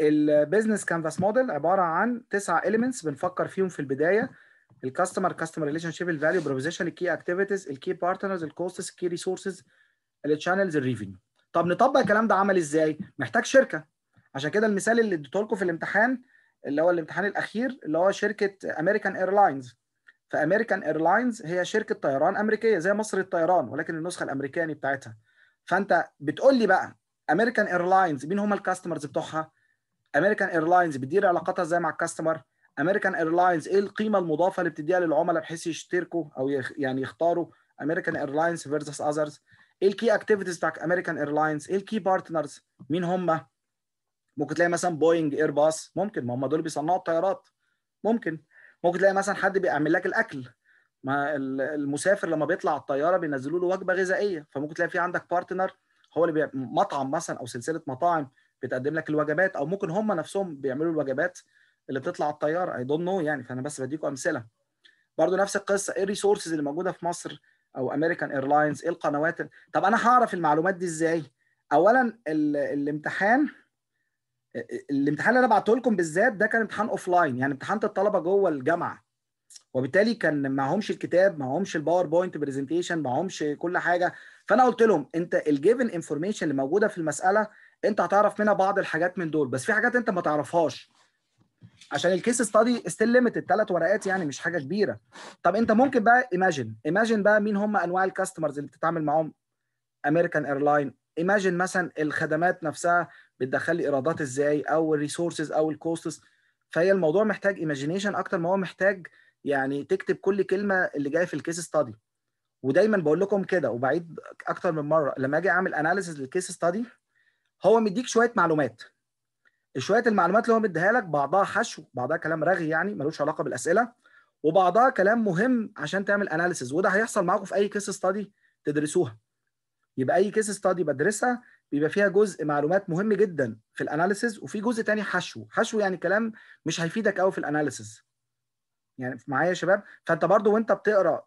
البيزنس كانفاس موديل عباره عن تسعه اليمنتس بنفكر فيهم في البدايه الكاستمر كاستمر ريليشن شيب الفاليو بروبوزيشن الكي اكتيفيتيز الكي بارتنرز الكوستس الكي ريسورسز التشانلز الريفينيو طب نطبق الكلام ده عمل ازاي محتاج شركه عشان كده المثال اللي اديته لكم في الامتحان اللي هو الامتحان الاخير اللي هو شركه امريكان ايرلاينز فامريكان ايرلاينز هي شركه طيران امريكيه زي مصر الطيران ولكن النسخه الامريكاني بتاعتها فانت بتقول لي بقى امريكان ايرلاينز مين هم الكاستمرز بتوعها امريكان ايرلاينز بتدير علاقاتها ازاي مع الكاستمر امريكان ايرلاينز ايه القيمه المضافه اللي بتديها للعملاء بحيث يشتركوا او يخ... يعني يختاروا امريكان ايرلاينز فيرسس اذرز ايه الكي اكتيفيتيز بتاعت امريكان ايرلاينز ايه الكي بارتنرز مين هم ممكن تلاقي مثلا بوينج ايرباص ممكن ما هم دول بيصنعوا الطيارات ممكن ممكن تلاقي مثلا حد بيعمل لك الاكل ما المسافر لما بيطلع الطياره بينزلوا له وجبه غذائيه فممكن تلاقي في عندك بارتنر هو اللي بي... مطعم مثلا او سلسله مطاعم بتقدم لك الوجبات او ممكن هم نفسهم بيعملوا الوجبات اللي بتطلع الطياره اي دونت نو يعني فانا بس بديكم امثله برضو نفس القصه ايه الريسورسز اللي موجوده في مصر او امريكان ايرلاينز ايه القنوات طب انا هعرف المعلومات دي ازاي اولا ال... الامتحان الامتحان اللي انا بعته لكم بالذات ده كان امتحان اوف لاين يعني امتحان الطلبه جوه الجامعه وبالتالي كان معهمش الكتاب معهمش الباوربوينت برزنتيشن معهمش كل حاجه فانا قلت لهم انت الجيفن انفورميشن اللي موجوده في المساله انت هتعرف منها بعض الحاجات من دول بس في حاجات انت ما تعرفهاش عشان الكيس ستادي ستيل ليميتد ثلاث ورقات يعني مش حاجه كبيره طب انت ممكن بقى ايماجن ايماجن بقى مين هم انواع الكاستمرز اللي بتتعامل معاهم امريكان ايرلاين ايماجن مثلا الخدمات نفسها بتدخل لي ايرادات ازاي او الريسورسز او الكوستس فهي الموضوع محتاج ايماجينيشن اكتر ما هو محتاج يعني تكتب كل كلمه اللي جايه في الكيس ستادي ودايما بقول لكم كده وبعيد اكتر من مره لما اجي اعمل اناليسز للكيس ستادي هو مديك شويه معلومات شويه المعلومات اللي هو مديها لك بعضها حشو بعضها كلام رغي يعني ملوش علاقه بالاسئله وبعضها كلام مهم عشان تعمل اناليسز وده هيحصل معاكم في اي كيس ستادي تدرسوها يبقى اي كيس ستادي بدرسها بيبقى فيها جزء معلومات مهم جدا في الاناليسز وفي جزء تاني حشو حشو يعني كلام مش هيفيدك قوي في الاناليسز يعني معايا يا شباب فانت برضو وانت بتقرا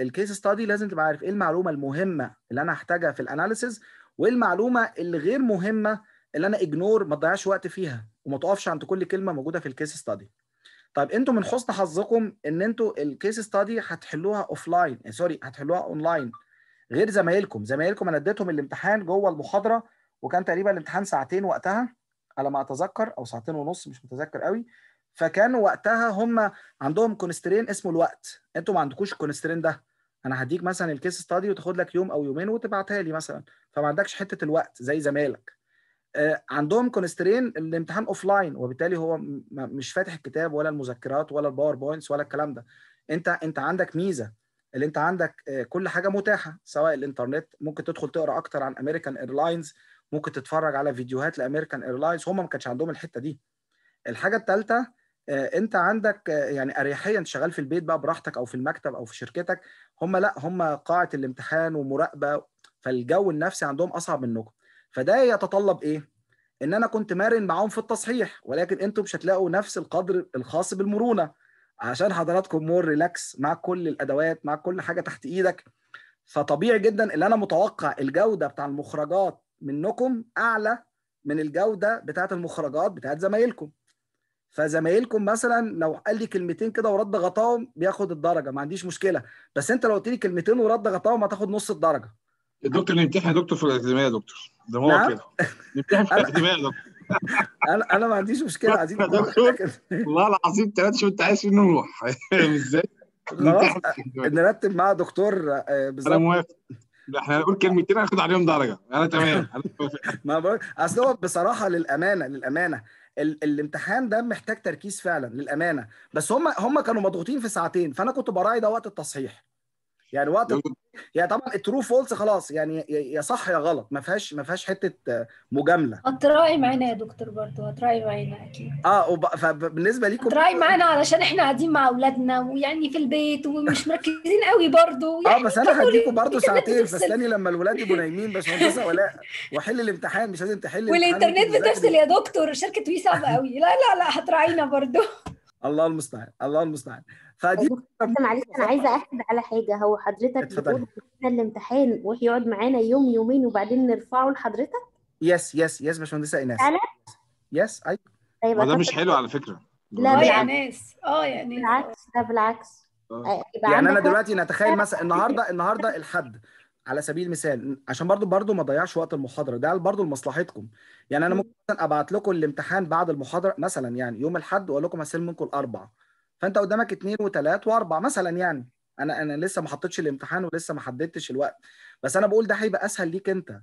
الكيس ستادي لازم تبقى عارف ايه المعلومه المهمه اللي انا هحتاجها في الاناليسز وايه المعلومه اللي غير مهمه اللي انا اجنور ما تضيعش وقت فيها وما تقفش عند كل كلمه موجوده في الكيس ستادي طيب انتوا من حسن حظكم ان انتوا الكيس ستادي هتحلوها اوف لاين سوري هتحلوها اون لاين غير زمايلكم زمايلكم انا اديتهم الامتحان جوه المحاضره وكان تقريبا الامتحان ساعتين وقتها على ما اتذكر او ساعتين ونص مش متذكر قوي فكان وقتها هم عندهم كونسترين اسمه الوقت انتوا ما عندكوش الكونسترين ده انا هديك مثلا الكيس ستادي وتاخد لك يوم او يومين وتبعتها لي مثلا فما عندكش حته الوقت زي زمايلك آه، عندهم كونسترين الامتحان اوف لاين وبالتالي هو مش فاتح الكتاب ولا المذكرات ولا الباور بوينتس ولا الكلام ده انت انت عندك ميزه اللي انت عندك آه، كل حاجه متاحه سواء الانترنت ممكن تدخل تقرا اكتر عن امريكان ايرلاينز ممكن تتفرج على فيديوهات لامريكان ايرلاينز هم ما كانش عندهم الحته دي الحاجه الثالثه آه، انت عندك يعني اريحيه انت شغال في البيت بقى براحتك او في المكتب او في شركتك هم لا هم قاعه الامتحان ومراقبه فالجو النفسي عندهم اصعب منكم فده يتطلب ايه؟ ان انا كنت مرن معاهم في التصحيح ولكن انتم مش هتلاقوا نفس القدر الخاص بالمرونه عشان حضراتكم مور ريلاكس مع كل الادوات مع كل حاجه تحت ايدك فطبيعي جدا اللي انا متوقع الجوده بتاع المخرجات منكم اعلى من الجوده بتاعه المخرجات بتاعه زمايلكم فزمايلكم مثلا لو قال لي كلمتين كده ورد غطاهم بياخد الدرجه ما عنديش مشكله بس انت لو قلت لي كلمتين ورد غطاهم هتاخد نص الدرجه الدكتور اللي يمتحن دكتور في الاكاديميه يا دكتور ده هو نعم. كده يمتحن في الاكاديميه يا دكتور <laughs> انا انا ما عنديش مشكله عايزين دكتور والله العظيم ثلاثه شو انت عايز منه نروح <laughs> ازاي؟ خلاص نرتب مع دكتور آه، بالظبط انا موافق احنا هنقول كلمتين هناخد عليهم درجه انا تمام <laughs> ما بقول اصل هو بصراحه للامانه للامانه ال الامتحان ده محتاج تركيز فعلا للامانه بس هم هم كانوا مضغوطين في ساعتين فانا كنت براعي ده وقت التصحيح يعني وقت يعني طبعا الترو فولس خلاص يعني يا صح يا غلط ما فيهاش ما فيهاش حته آه، مجامله هتراعي معانا يا دكتور برضه هتراعي معانا اكيد اه وب... فبالنسبه ليكم هتراعي معانا علشان احنا قاعدين مع اولادنا ويعني في البيت ومش مركزين قوي برضه آه، يعني اه بس انا هديكم برضه ساعتين فسلاني لما الولاد يبقوا نايمين هندسه ولا واحل الامتحان مش لازم تحل والانترنت بتفصل يا دكتور شركه وي صعبه قوي لا لا لا هتراعينا برضه <laughs> الله المستعان الله المستعان فدي معلش انا عايزه اكد على حاجه هو حضرتك بتقول الامتحان وهيقعد معانا يوم يومين وبعدين نرفعه لحضرتك يس يس يس باشمهندسه ايناس فعلا يس ايوه طيب وده مش حلو على فكره لا يا ناس اه يا ناس بالعكس ده بالعكس آه. آه، يعني انا دلوقتي نتخيل مثلا النهارده النهارده الحد على سبيل المثال عشان برضو برضو ما اضيعش وقت المحاضره ده برضو لمصلحتكم يعني انا ممكن ابعت لكم الامتحان بعد المحاضره مثلا يعني يوم الاحد واقول لكم هسلم منكم الأربع فانت قدامك اثنين وثلاث واربع مثلا يعني انا انا لسه ما حطيتش الامتحان ولسه ما حددتش الوقت بس انا بقول ده هيبقى اسهل ليك انت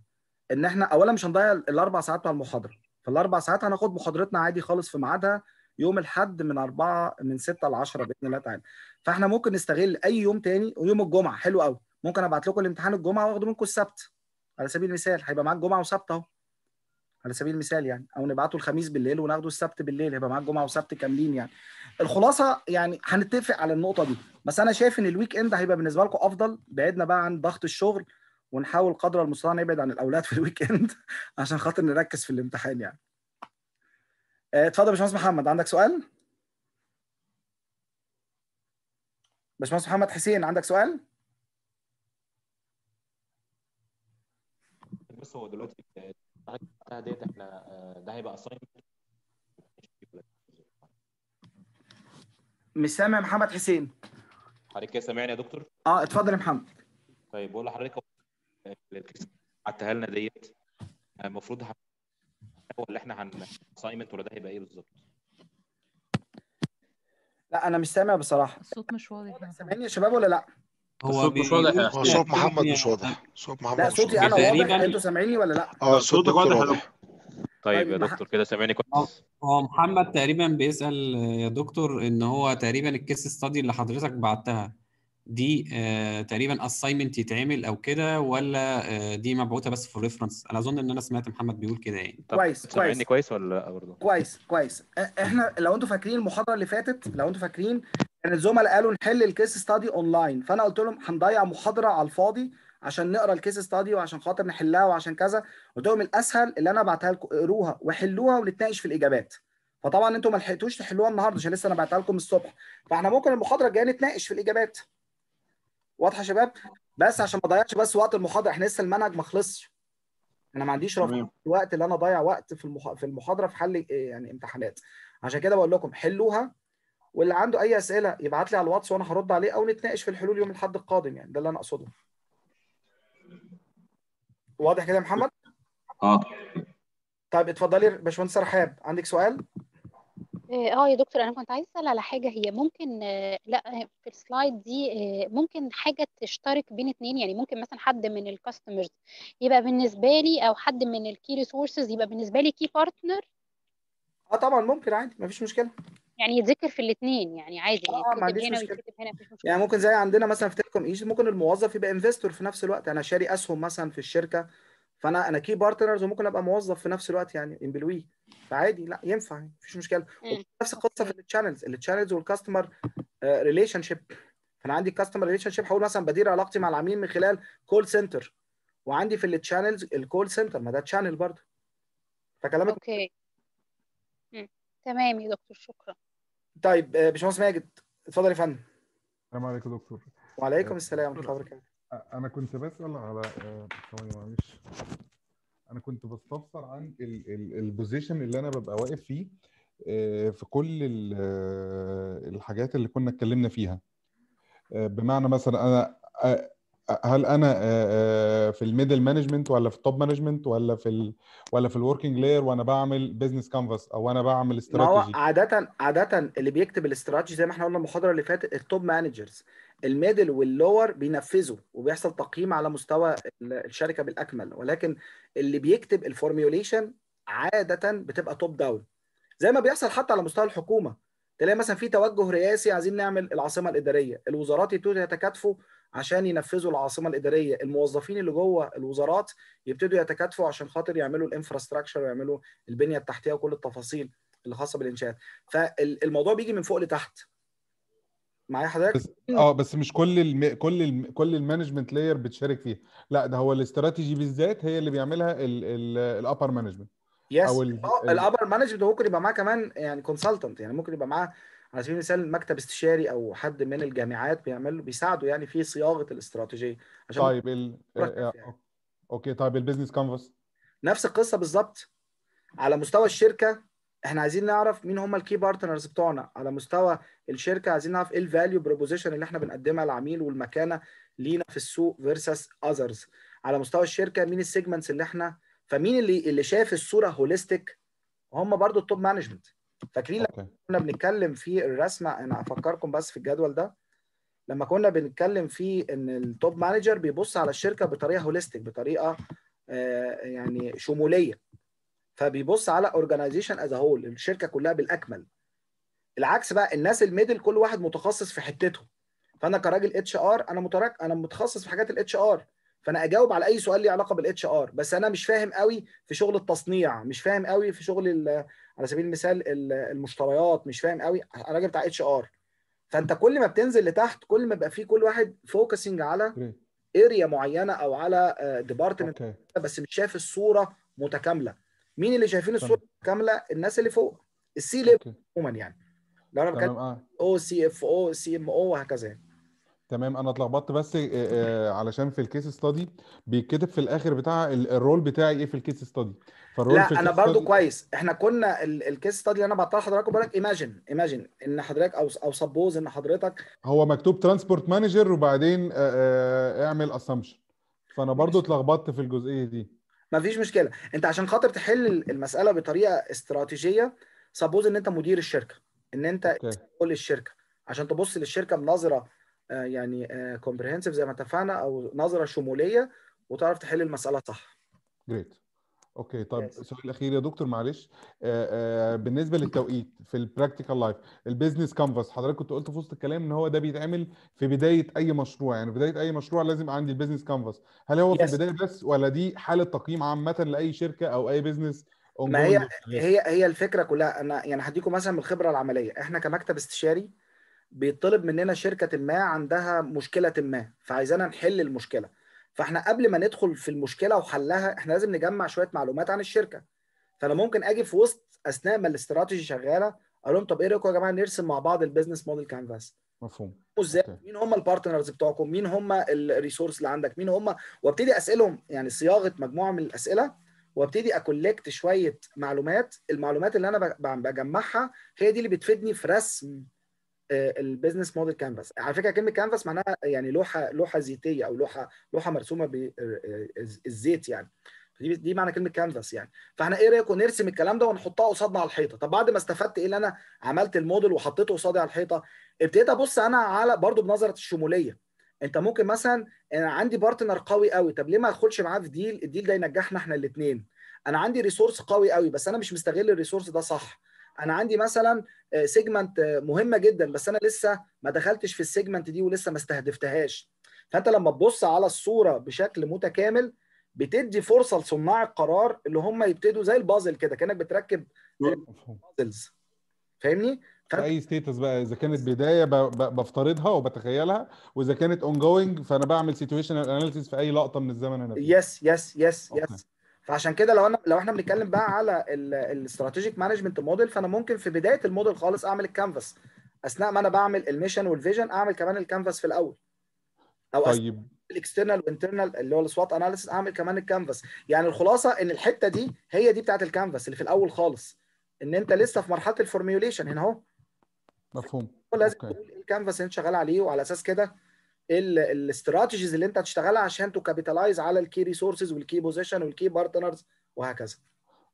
ان احنا اولا مش هنضيع الاربع ساعات بتاع المحاضره فالاربع ساعات هناخد محاضرتنا عادي خالص في ميعادها يوم الاحد من أربعة من 6 ل 10 باذن الله تعالى فاحنا ممكن نستغل اي يوم تاني ويوم الجمعه حلو قوي ممكن ابعت لكم الامتحان الجمعه واخده منكم السبت على سبيل المثال هيبقى معاك جمعه وسبت اهو على سبيل المثال يعني او نبعته الخميس بالليل وناخده السبت بالليل هيبقى معاك جمعه وسبت كاملين يعني الخلاصه يعني هنتفق على النقطه دي بس انا شايف ان الويك اند هيبقى بالنسبه لكم افضل بعدنا بقى عن ضغط الشغل ونحاول قدر المستطاع نبعد عن الاولاد في الويك اند <laughs> عشان خاطر نركز في الامتحان يعني آه، اتفضل يا باشمهندس محمد عندك سؤال باشمهندس محمد حسين عندك سؤال بس هو دلوقتي ديت احنا آه، ده هيبقى مش سامع محمد حسين حضرتك سامعني يا دكتور؟ اه اتفضل يا محمد طيب بقول لحضرتك بعتها آه، لنا ديت آه، المفروض ولا احنا هن اساينمنت ولا ده هيبقى ايه بالظبط؟ لا انا مش سامع بصراحه الصوت مش واضح سامعين يا شباب ولا لا؟ هو مش واضح هو صوت محمد مش واضح إيه؟ صوت محمد لا صوتي انا واضح انتوا سامعيني ولا لا؟ اه صوتك واضح واضح طيب, طيب، يا دكتور كده سامعني كويس آه، هو محمد تقريبا بيسأل يا دكتور ان هو تقريبا الكيس ستادي اللي حضرتك بعتها دي آه تقريبا اساينمنت يتعمل او كده ولا آه دي مبعوثه بس في ريفرنس انا اظن ان انا سمعت محمد بيقول كده يعني كويس كويس كويس ولا برضه كويس كويس احنا لو انتوا فاكرين المحاضره اللي فاتت لو انتوا فاكرين كان الزملاء قالوا نحل الكيس ستادي اونلاين فانا قلت لهم هنضيع محاضره على الفاضي عشان نقرا الكيس ستادي وعشان خاطر نحلها وعشان كذا قلت لهم الاسهل اللي انا بعتها لكم اقروها وحلوها ونتناقش في الاجابات فطبعا انتوا ما لحقتوش تحلوها النهارده عشان لسه انا بعتها لكم الصبح فاحنا ممكن المحاضره الجايه نتناقش في الاجابات واضحه يا شباب بس عشان ما اضيعش بس وقت المحاضره احنا لسه المنهج ما خلصش انا ما عنديش رفاهيه الوقت اللي انا اضيع وقت في المح... في المحاضره في حل إيه، يعني امتحانات عشان كده بقول لكم حلوها واللي عنده اي اسئله يبعت لي على الواتس وانا هرد عليه او نتناقش في الحلول يوم الاحد القادم يعني ده اللي انا اقصده واضح كده يا محمد اه طيب اتفضلي باشمهندس رحاب عندك سؤال آه،, اه يا دكتور انا كنت عايزه اسال على حاجه هي ممكن آه، لا آه، في السلايد دي ممكن حاجه تشترك بين اتنين يعني ممكن مثلا حد من الكاستمرز يبقى بالنسبه لي او حد من الكي ريسورسز يبقى بالنسبه لي كي بارتنر اه طبعا ممكن عادي مفيش مشكله يعني يتذكر في الاثنين يعني عادي يعني اه ما هنا مشكله ويتكتب هنا مفيش مشكله يعني ممكن زي عندنا مثلا في تيليكوم ايجيبت ممكن الموظف يبقى انفستور في نفس الوقت انا شاري اسهم مثلا في الشركه فانا انا كي بارتنرز وممكن ابقى موظف في نفس الوقت يعني امبلوي فعادي لا ينفع مفيش مشكله نفس القصه في التشانلز التشانلز والكاستمر ريليشن شيب فانا عندي كاستمر ريليشن شيب هقول مثلا بدير علاقتي مع العميل من خلال كول سنتر وعندي في التشانلز الكول سنتر ما ده تشانل برضه فكلامك اوكي تمام يا دكتور شكرا طيب آه، باشمهندس ماجد اتفضل يا فندم السلام عليكم يا دكتور وعليكم آه، السلام ورحمه الله وبركاته انا كنت بسال على آه، ثواني معلش انا كنت بستفسر عن البوزيشن اللي انا ببقى واقف فيه آه، في كل آه، الحاجات اللي كنا اتكلمنا فيها بمعنى مثلا انا هل انا في الميدل مانجمنت ولا في التوب مانجمنت ولا في ال ولا في الوركينج لاير وانا بعمل بزنس كانفاس او انا بعمل استراتيجي ما هو عاده عاده اللي بيكتب الاستراتيجي زي ما احنا قلنا المحاضره اللي فاتت التوب مانجرز الميدل واللور بينفذوا وبيحصل تقييم على مستوى الشركه بالاكمل ولكن اللي بيكتب الفورميوليشن عاده بتبقى توب داون زي ما بيحصل حتى على مستوى الحكومه تلاقي مثلا في توجه رئاسي عايزين نعمل العاصمه الاداريه الوزارات يبتدوا يتكاتفوا عشان ينفذوا العاصمه الاداريه الموظفين اللي جوه الوزارات يبتدوا يتكاتفوا عشان خاطر يعملوا الانفراستراكشر ويعملوا البنيه التحتيه وكل التفاصيل الخاصه بالانشاءات فالموضوع بيجي من فوق لتحت معايا حضرتك بس اه بس مش كل الم... كل الم... كل المانجمنت لاير بتشارك فيها لا ده هو الاستراتيجي بالذات هي اللي بيعملها الابر مانجمنت يس او الابر آه، مانجمنت ممكن يبقى معاه كمان يعني كونسلتنت يعني ممكن يبقى معاه على سبيل المثال مكتب استشاري او حد من الجامعات بيعمل بيساعده يعني في صياغه الاستراتيجيه عشان طيب ال... آه، آه، يعني. اوكي طيب البيزنس كانفاس نفس القصه بالظبط على مستوى الشركه احنا عايزين نعرف مين هم الكي بارتنرز بتوعنا على مستوى الشركه عايزين نعرف ايه الفاليو بروبوزيشن اللي احنا بنقدمها للعميل والمكانه لينا في السوق فيرسس اذرز على مستوى الشركه مين السيجمنتس اللي احنا فمين اللي اللي شايف الصوره هوليستيك هم برضو التوب مانجمنت فاكرين لما كنا بنتكلم في الرسمه انا افكركم بس في الجدول ده لما كنا بنتكلم في ان التوب مانجر بيبص على الشركه بطريقه هوليستيك بطريقه آه، يعني شموليه فبيبص على اورجانيزيشن از هول الشركه كلها بالاكمل العكس بقى الناس الميدل كل واحد متخصص في حتته فانا كراجل اتش ار انا مترك انا متخصص في حاجات الاتش ار فانا اجاوب على اي سؤال ليه علاقه بالاتش ار بس انا مش فاهم قوي في شغل التصنيع مش فاهم قوي في شغل على سبيل المثال المشتريات مش فاهم قوي انا راجل بتاع اتش ار فانت كل ما بتنزل لتحت كل ما بيبقى في كل واحد فوكسنج على اريا معينه او على ديبارتمنت آه، okay. بس مش شايف الصوره متكامله مين اللي شايفين الصوره كامله الناس اللي فوق السي ليفل عموما يعني لو انا بتكلم آه. او سي اف او سي ام او وهكذا يعني. تمام انا اتلخبطت بس آه، آه، علشان في الكيس ستادي بيتكتب في الاخر بتاع الرول بتاعي ايه في الكيس ستادي فالرول لا في انا برضو كويس احنا كنا الكيس ستادي اللي انا بعتها لحضرتك بقول لك ايماجن ايماجن ان حضرتك او او سبوز ان حضرتك هو مكتوب ترانسبورت مانجر وبعدين اعمل اسامبشن فانا برضو اتلخبطت في الجزئيه دي ما فيش مشكله انت عشان خاطر تحل المساله بطريقه استراتيجيه سبوز ان انت مدير الشركه ان انت كل الشركه عشان تبص للشركه بنظره آه، يعني كومبريهنسيف آه، زي ما اتفقنا او نظره شموليه وتعرف تحل المساله صح. جريت اوكي طيب السؤال الاخير يا دكتور معلش بالنسبه للتوقيت في البراكتيكال لايف البيزنس كانفاس حضرتك كنت قلت في وسط الكلام ان هو ده بيتعمل في بدايه اي مشروع يعني بدايه اي مشروع لازم عندي البيزنس كانفاس هل هو yes. في البدايه بس ولا دي حاله تقييم عامه لاي شركه او اي بيزنس ما هي هي هي الفكره كلها انا يعني هديكم مثلا من الخبره العمليه احنا كمكتب استشاري بيطلب مننا شركه ما عندها مشكله ما فعايزانا نحل المشكله فاحنا قبل ما ندخل في المشكله وحلها احنا لازم نجمع شويه معلومات عن الشركه فانا ممكن اجي في وسط اثناء ما الاستراتيجي شغاله اقول لهم طب ايه رايكم يا جماعه نرسم مع بعض البيزنس موديل كانفاس مفهوم ازاي مين هم البارتنرز بتوعكم مين هم الريسورس اللي عندك مين هم وابتدي اسالهم يعني صياغه مجموعه من الاسئله وابتدي اكولكت شويه معلومات المعلومات اللي انا بجمعها هي دي اللي بتفيدني في رسم البيزنس موديل كانفاس على فكره كلمه كانفاس معناها يعني لوحه لوحه زيتيه او لوحه لوحه مرسومه بالزيت آه، آه، يعني دي دي معنى كلمه كانفاس يعني فاحنا ايه رايكم نرسم الكلام ده ونحطها قصادنا على الحيطه طب بعد ما استفدت ايه اللي انا عملت الموديل وحطيته قصادي على الحيطه ابتديت ابص انا على برضو بنظره الشموليه انت ممكن مثلا انا عندي بارتنر قوي قوي طب ليه ما ادخلش معاه في ديل الديل ده ينجحنا احنا الاثنين انا عندي ريسورس قوي قوي بس انا مش مستغل الريسورس ده صح انا عندي مثلا سيجمنت آه، آه، مهمه جدا بس انا لسه ما دخلتش في السيجمنت دي ولسه ما استهدفتهاش فانت لما تبص على الصوره بشكل متكامل بتدي فرصه لصناع القرار اللي هم يبتدوا زي البازل كده كانك بتركب بازلز آه، فاهمني؟ اي ستيتس بقى اذا كانت بدايه بفترضها وبتخيلها واذا كانت اون جوينج فانا بعمل سيتويشنال اناليسيس في اي لقطه من الزمن انا يس يس يس يس فعشان كده لو انا لو احنا بنتكلم بقى على الاستراتيجيك مانجمنت موديل فانا ممكن في بدايه الموديل خالص اعمل الكانفاس اثناء ما انا بعمل الميشن والفيجن اعمل كمان الكانفاس في الاول او طيب الاكسترنال والانترنال اللي هو السوات اناليسيس اعمل كمان الكانفاس يعني الخلاصه ان الحته دي هي دي بتاعه الكانفاس اللي في الاول خالص ان انت لسه في مرحله الفورميوليشن هنا اهو مفهوم لازم الكانفاس انت شغال عليه وعلى اساس كده الاستراتيجيز اللي انت هتشتغلها عشان كابيتالايز على الكي ريسورسز والكي بوزيشن والكي بارتنرز وهكذا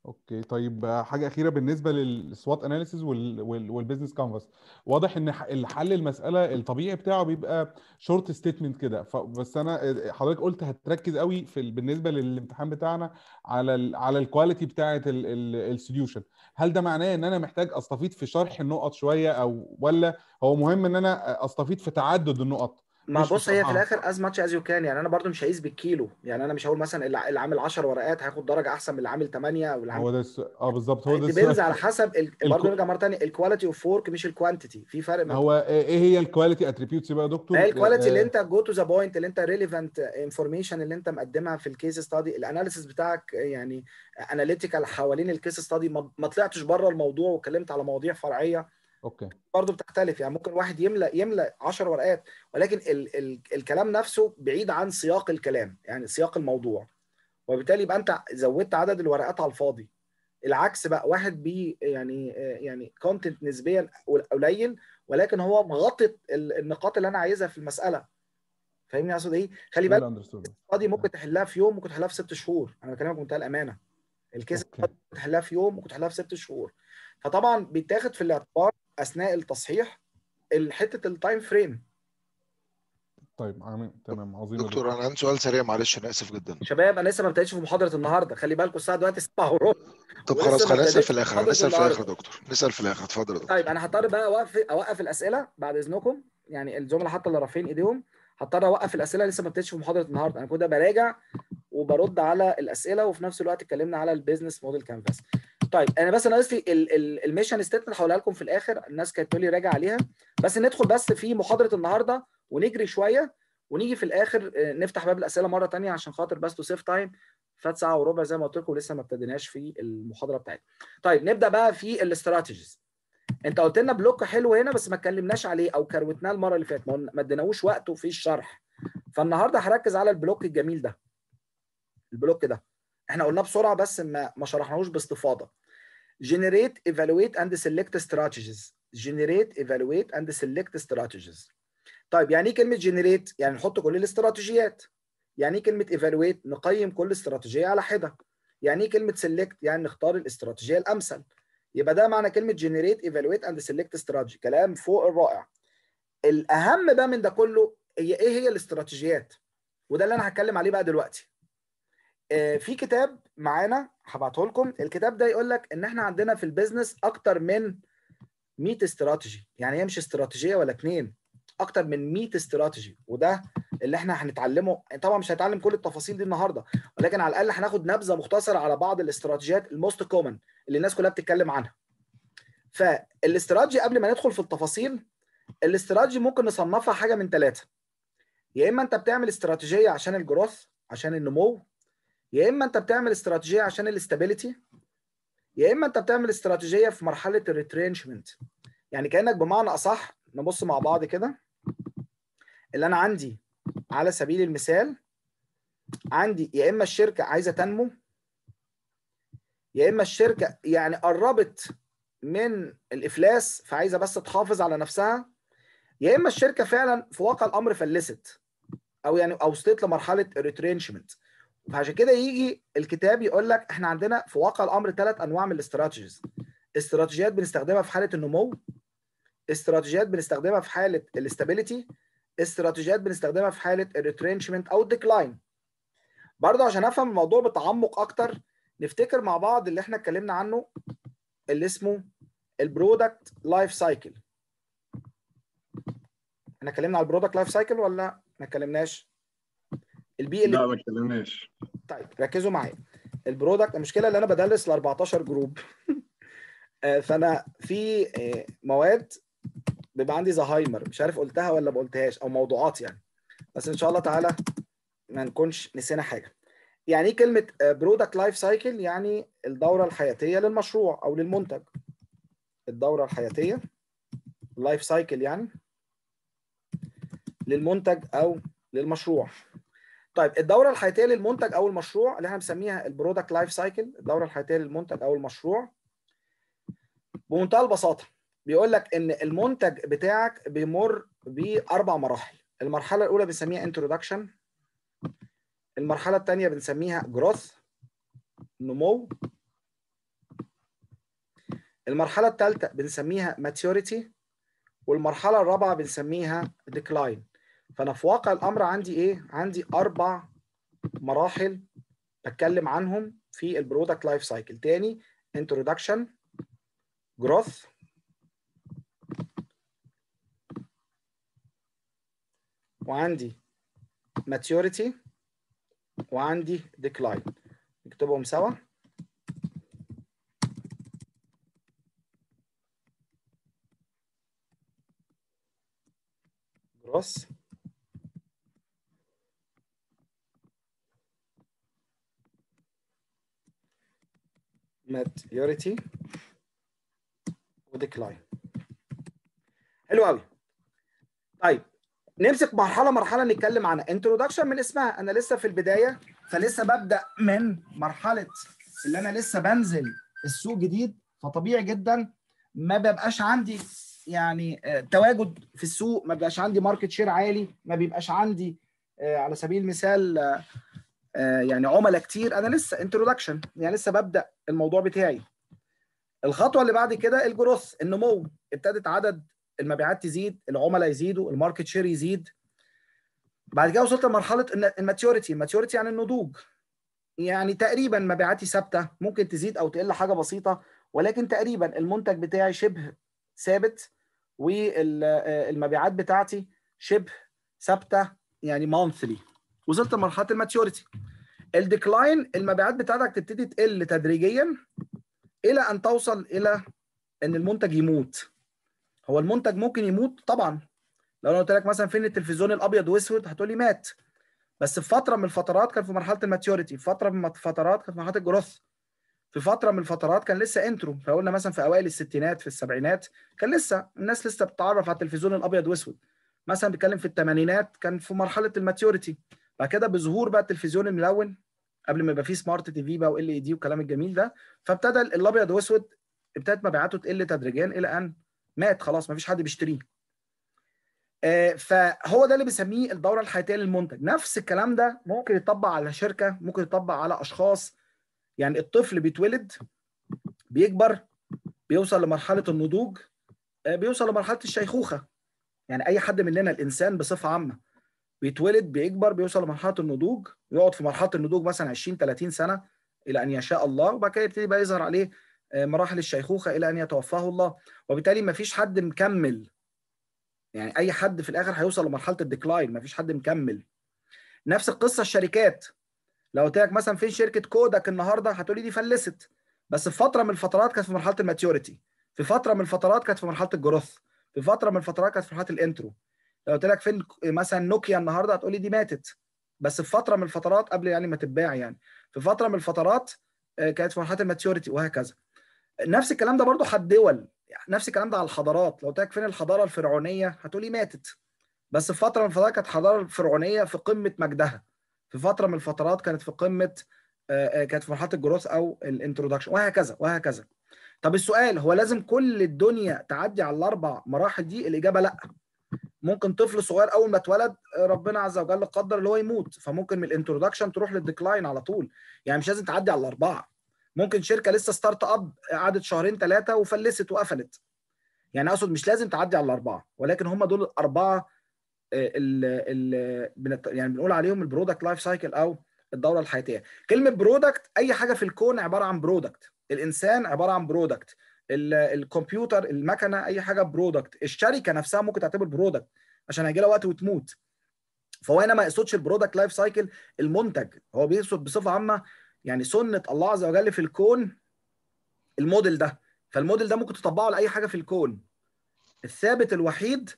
اوكي طيب حاجه اخيره بالنسبه للسوات اناليسيز والبيزنس كانفاس واضح ان الحل المساله الطبيعي بتاعه بيبقى شورت ستيتمنت كده بس انا آه، حضرتك قلت هتركز قوي في بالنسبه للامتحان بتاعنا على الـ على الكواليتي بتاعه السوليوشن هل ده معناه ان انا محتاج استفيد في شرح النقط شويه او ولا هو مهم ان انا استفيد في تعدد النقط ما مش بص هي في الاخر از ماتش از يو كان يعني انا برضو مش هقيس بالكيلو يعني انا مش هقول مثلا اللي عامل 10 ورقات هياخد درجه احسن من اللي عامل 8 او اللي عامل هو ده الس... اه بالظبط هو ده السؤال على حسب ال... برضو نرجع مره ثانيه الكواليتي اوف فورك مش الكوانتيتي في فرق ما هو ايه, إيه هي الكواليتي اتريبيوتس بقى يا دكتور؟ هي الكواليتي آه، آه. اللي انت جو تو ذا بوينت اللي انت ريليفنت انفورميشن اللي انت مقدمها في الكيس ستادي الاناليسيس بتاعك يعني اناليتيكال حوالين الكيس ستادي ما طلعتش بره الموضوع واتكلمت على مواضيع فرعيه اوكي برضه بتختلف يعني ممكن واحد يملا يملا 10 ورقات ولكن ال ال الكلام نفسه بعيد عن سياق الكلام يعني سياق الموضوع وبالتالي يبقى انت زودت عدد الورقات على الفاضي العكس بقى واحد بي يعني يعني كونتنت نسبيا قليل ولكن هو مغطي النقاط اللي انا عايزها في المساله فاهمني اقصد ايه؟ خلي بالك دي ممكن تحلها في يوم ممكن تحلها في ست شهور انا بكلمك بمنتهى الامانه الكيس ممكن تحلها في يوم ممكن تحلها في ست شهور فطبعا بيتاخد في الاعتبار اثناء التصحيح حته التايم فريم طيب عمين. تمام عظيم دكتور انا عندي سؤال سريع معلش انا اسف جدا شباب انا لسه ما ابتديتش في محاضره النهارده خلي بالكم الساعه دلوقتي 7 وربع طب خلاص خلينا نسال في الاخر هنسال في الاخر دكتور نسال في الاخر اتفضل يا دكتور طيب انا هضطر بقى اوقف اوقف الاسئله بعد اذنكم يعني الزملاء حتى اللي رافعين ايديهم هضطر اوقف الاسئله لسه ما ابتديتش في محاضره النهارده انا كده براجع وبرد على الاسئله وفي نفس الوقت اتكلمنا على البيزنس موديل كانفاس طيب انا بس انا قصدي الميشن ستيتمنت هقولها لكم في الاخر الناس كانت تقول لي راجع عليها بس ندخل بس في محاضره النهارده ونجري شويه ونيجي في الاخر آه، نفتح باب الاسئله مره ثانيه عشان خاطر بس تو سيف تايم فات ساعه وربع زي ما قلت لكم لسه ما ابتديناش في المحاضره بتاعتنا. طيب نبدا بقى في الاستراتيجيز. انت قلت لنا بلوك حلو هنا بس ما اتكلمناش عليه او كروتناه المره اللي فاتت ما اديناهوش وقته في الشرح. فالنهارده هركز على البلوك الجميل ده. البلوك ده. احنا قلناه بسرعه بس ما, ما شرحناهوش باستفاضه. generate evaluate and select strategies generate evaluate and select strategies طيب يعني ايه كلمه generate يعني نحط كل الاستراتيجيات يعني ايه كلمه evaluate نقيم كل استراتيجيه على حده يعني ايه كلمه select يعني نختار الاستراتيجيه الامثل يبقى ده معنى كلمه generate evaluate and select strategy كلام فوق الرائع الاهم بقى من ده كله هي ايه هي الاستراتيجيات وده اللي انا هتكلم عليه بقى دلوقتي آه، في كتاب معانا هبعته لكم الكتاب ده يقول لك ان احنا عندنا في البيزنس اكتر من 100 استراتيجي يعني هي مش استراتيجيه ولا اتنين اكتر من 100 استراتيجي وده اللي احنا هنتعلمه طبعا مش هنتعلم كل التفاصيل دي النهارده ولكن على الاقل هناخد نبذه مختصره على بعض الاستراتيجيات الموست كومن اللي الناس كلها بتتكلم عنها فالاستراتيجي قبل ما ندخل في التفاصيل الاستراتيجي ممكن نصنفها حاجه من ثلاثه يا اما انت بتعمل استراتيجيه عشان الجروث عشان النمو يا اما انت بتعمل استراتيجيه عشان الاستابيليتي يا اما انت بتعمل استراتيجيه في مرحله الريترينشمنت يعني كانك بمعنى اصح نبص مع بعض كده اللي انا عندي على سبيل المثال عندي يا اما الشركه عايزه تنمو يا اما الشركه يعني قربت من الافلاس فعايزه بس تحافظ على نفسها يا اما الشركه فعلا في واقع الامر فلست او يعني او وصلت لمرحله ريترينشمنت فعشان كده يجي الكتاب يقول لك احنا عندنا في واقع الامر ثلاث انواع من الاستراتيجيز استراتيجيات بنستخدمها في حاله النمو استراتيجيات بنستخدمها في حاله الاستابيليتي استراتيجيات بنستخدمها في حاله الريترينشمنت او الديكلاين برضه عشان افهم الموضوع بتعمق اكتر نفتكر مع بعض اللي احنا اتكلمنا عنه اللي اسمه البرودكت لايف سايكل احنا اتكلمنا على البرودكت لايف سايكل ولا ما اتكلمناش البي ال لا ما اتكلمناش طيب ركزوا معايا البرودكت المشكله اللي انا بدرس ل 14 جروب <laughs> آه، فانا في آه، مواد بيبقى عندي زهايمر مش عارف قلتها ولا ما قلتهاش او موضوعات يعني بس ان شاء الله تعالى ما نكونش نسينا حاجه يعني ايه كلمه آه، برودكت لايف سايكل يعني الدوره الحياتيه للمشروع او للمنتج الدوره الحياتيه لايف سايكل يعني للمنتج او للمشروع طيب الدوره الحياتيه للمنتج او المشروع اللي احنا بنسميها البرودكت لايف سايكل الدوره الحياتيه للمنتج او المشروع بمنتهى البساطه بيقول لك ان المنتج بتاعك بيمر باربع مراحل المرحله الاولى بنسميها انترودكشن المرحله الثانيه بنسميها جروث نمو المرحله الثالثه بنسميها ماتيوريتي والمرحله الرابعه بنسميها ديكلاين فانا في واقع الامر عندي ايه؟ عندي اربع مراحل بتكلم عنهم في البرودكت لايف سايكل تاني introduction growth وعندي maturity وعندي decline نكتبهم سوا growth ماتيوريتي وديكلاين حلو قوي طيب نمسك مرحله مرحله نتكلم عن انترودكشن من اسمها انا لسه في البدايه فلسه ببدا من مرحله اللي انا لسه بنزل السوق جديد فطبيعي جدا ما ببقاش عندي يعني آه، تواجد في السوق ما بيبقاش عندي ماركت شير عالي ما بيبقاش عندي آه، على سبيل المثال آه، آه، يعني عملاء كتير انا لسه انترودكشن يعني لسه ببدا الموضوع بتاعي الخطوه اللي بعد كده الجروث النمو ابتدت عدد المبيعات تزيد العملاء يزيدوا الماركت شير يزيد بعد كده وصلت لمرحله الماتيوريتي الماتيوريتي يعني النضوج يعني تقريبا مبيعاتي ثابته ممكن تزيد او تقل حاجه بسيطه ولكن تقريبا المنتج بتاعي شبه ثابت والمبيعات آه، بتاعتي شبه ثابته يعني مونثلي وصلت لمرحله الماتيوريتي الديكلاين المبيعات بتاعتك تبتدي تقل تدريجيا الى ان توصل الى ان المنتج يموت هو المنتج ممكن يموت طبعا لو انا قلت لك مثلا فين التلفزيون الابيض واسود هتقول لي مات بس في فتره من الفترات كان في مرحله الماتيوريتي في فتره من الفترات كان في مرحله الجروث في فتره من الفترات كان لسه انترو فقلنا مثلا في اوائل الستينات في السبعينات كان لسه الناس لسه بتتعرف على التلفزيون الابيض واسود مثلا بيتكلم في الثمانينات كان في مرحله الماتيوريتي بعد كده بظهور بقى التلفزيون الملون قبل ما يبقى فيه سمارت تي في بقى وال اي دي والكلام الجميل ده فابتدى الابيض واسود ابتدت مبيعاته تقل تدريجيا الى ان مات خلاص ما فيش حد بيشتريه آه، فهو ده اللي بيسميه الدوره الحياتيه للمنتج نفس الكلام ده ممكن يطبق على شركه ممكن يطبق على اشخاص يعني الطفل بيتولد بيكبر بيوصل لمرحله النضوج آه، بيوصل لمرحله الشيخوخه يعني اي حد مننا الانسان بصفه عامه بيتولد بيكبر بيوصل لمرحله النضوج يقعد في مرحله النضوج مثلا 20 30 سنه الى ان يشاء الله وبعد كده يبتدي بقى يظهر عليه آه، مراحل الشيخوخه الى ان يتوفاه الله وبالتالي ما فيش حد مكمل يعني اي حد في الاخر هيوصل لمرحله الديكلاين ما فيش حد مكمل نفس القصه الشركات لو قلت لك مثلا فين شركه كودك النهارده هتقولي دي فلست بس في فتره من الفترات كانت في مرحله الماتيوريتي في فتره من الفترات كانت في مرحله الجروث في فتره من الفترات كانت في مرحله الانترو لو قلت لك فين مثلا نوكيا النهارده هتقولي دي ماتت بس في فتره من الفترات قبل يعني ما تتباع يعني في فتره من الفترات آه، كانت في مرحله الماتيوريتي وهكذا نفس الكلام ده برضو حد الدول نفس الكلام ده على الحضارات لو قلت لك فين الحضاره الفرعونيه هتقولي ماتت بس في فتره من الفترات كانت الحضاره الفرعونيه في قمه مجدها في فتره من الفترات كانت في قمه آه، آه، كانت في مرحله الجروث او الانترودكشن وهكذا وهكذا طب السؤال هو لازم كل الدنيا تعدي على الاربع مراحل دي الاجابه لا ممكن طفل صغير اول ما اتولد ربنا عز وجل قدر اللي هو يموت فممكن من الانترودكشن تروح للديكلاين على طول يعني مش لازم تعدي على الاربعه ممكن شركه لسه ستارت اب قعدت شهرين ثلاثه وفلست وقفلت يعني اقصد مش لازم تعدي على الاربعه ولكن هم دول الاربعه آه، ال ال يعني بنقول عليهم البرودكت لايف سايكل او الدوره الحياتيه كلمه برودكت اي حاجه في الكون عباره عن برودكت الانسان عباره عن برودكت الكمبيوتر المكنه اي حاجه برودكت الشركه نفسها ممكن تعتبر برودكت عشان هيجي لها وقت وتموت فهو هنا ما يقصدش البرودكت لايف سايكل المنتج هو بيقصد بصفه عامه يعني سنه الله عز وجل في الكون الموديل ده فالموديل ده ممكن تطبقه لاي حاجه في الكون الثابت الوحيد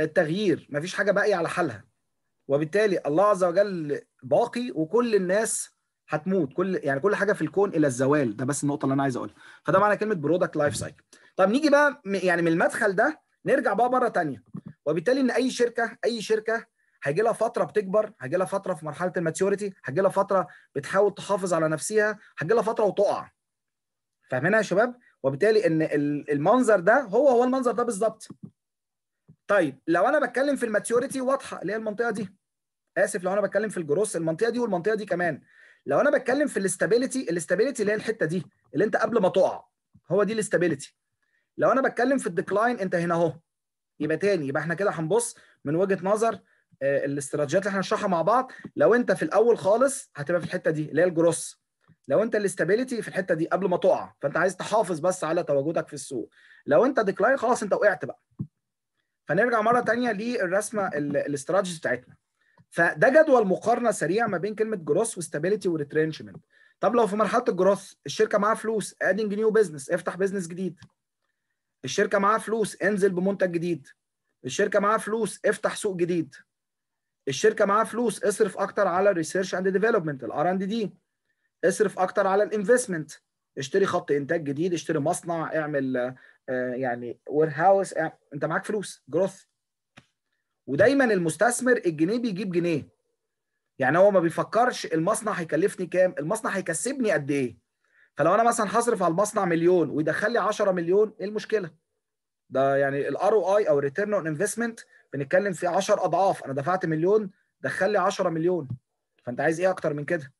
التغيير مفيش حاجه باقيه على حالها وبالتالي الله عز وجل باقي وكل الناس هتموت كل يعني كل حاجه في الكون الى الزوال ده بس النقطه اللي انا عايز اقولها فده معنى كلمه برودكت لايف سايكل طب نيجي بقى يعني من المدخل ده نرجع بقى مره ثانيه وبالتالي ان اي شركه اي شركه هيجي لها فتره بتكبر هيجي لها فتره في مرحله الماتيوريتي هيجي لها فتره بتحاول تحافظ على نفسها هيجي لها فتره وتقع فاهمينها يا شباب وبالتالي ان المنظر ده هو هو المنظر ده بالظبط طيب لو انا بتكلم في الماتيوريتي واضحه اللي هي المنطقه دي اسف لو انا بتكلم في الجروس المنطقه دي والمنطقه دي كمان لو انا بتكلم في الاستابيليتي الاستابيليتي اللي هي الحته دي اللي انت قبل ما تقع هو دي الاستابيليتي لو انا بتكلم في الديكلاين انت هنا اهو يبقى تاني يبقى احنا كده هنبص من وجهه نظر آه، الاستراتيجيات اللي احنا هنشرحها مع بعض لو انت في الاول خالص هتبقى في الحته دي اللي هي الجروس لو انت الاستابيليتي في الحته دي قبل ما تقع فانت عايز تحافظ بس على تواجدك في السوق لو انت ديكلاين خلاص انت وقعت بقى فنرجع مره ثانيه للرسمه الاستراتيجي بتاعتنا فده جدول مقارنه سريع ما بين كلمه جروس وستابيليتي وريترينشمنت طب لو في مرحله الجروس الشركه معاها فلوس ادينج نيو بزنس افتح بزنس جديد الشركه معاها فلوس انزل بمنتج جديد الشركه معاها فلوس افتح سوق جديد الشركه معاها فلوس اصرف اكتر على الريسيرش اند ديفلوبمنت الار اند دي اصرف اكتر على الانفستمنت اشتري خط انتاج جديد اشتري مصنع اعمل آه، يعني وير هاوس انت معاك فلوس جروث ودايما المستثمر الجنيه بيجيب جنيه يعني هو ما بيفكرش المصنع هيكلفني كام المصنع هيكسبني قد ايه فلو انا مثلا هصرف على المصنع مليون ويدخل لي 10 مليون ايه المشكله ده يعني الار او اي او ريتيرن اون انفستمنت بنتكلم في 10 اضعاف انا دفعت مليون دخل لي 10 مليون فانت عايز ايه اكتر من كده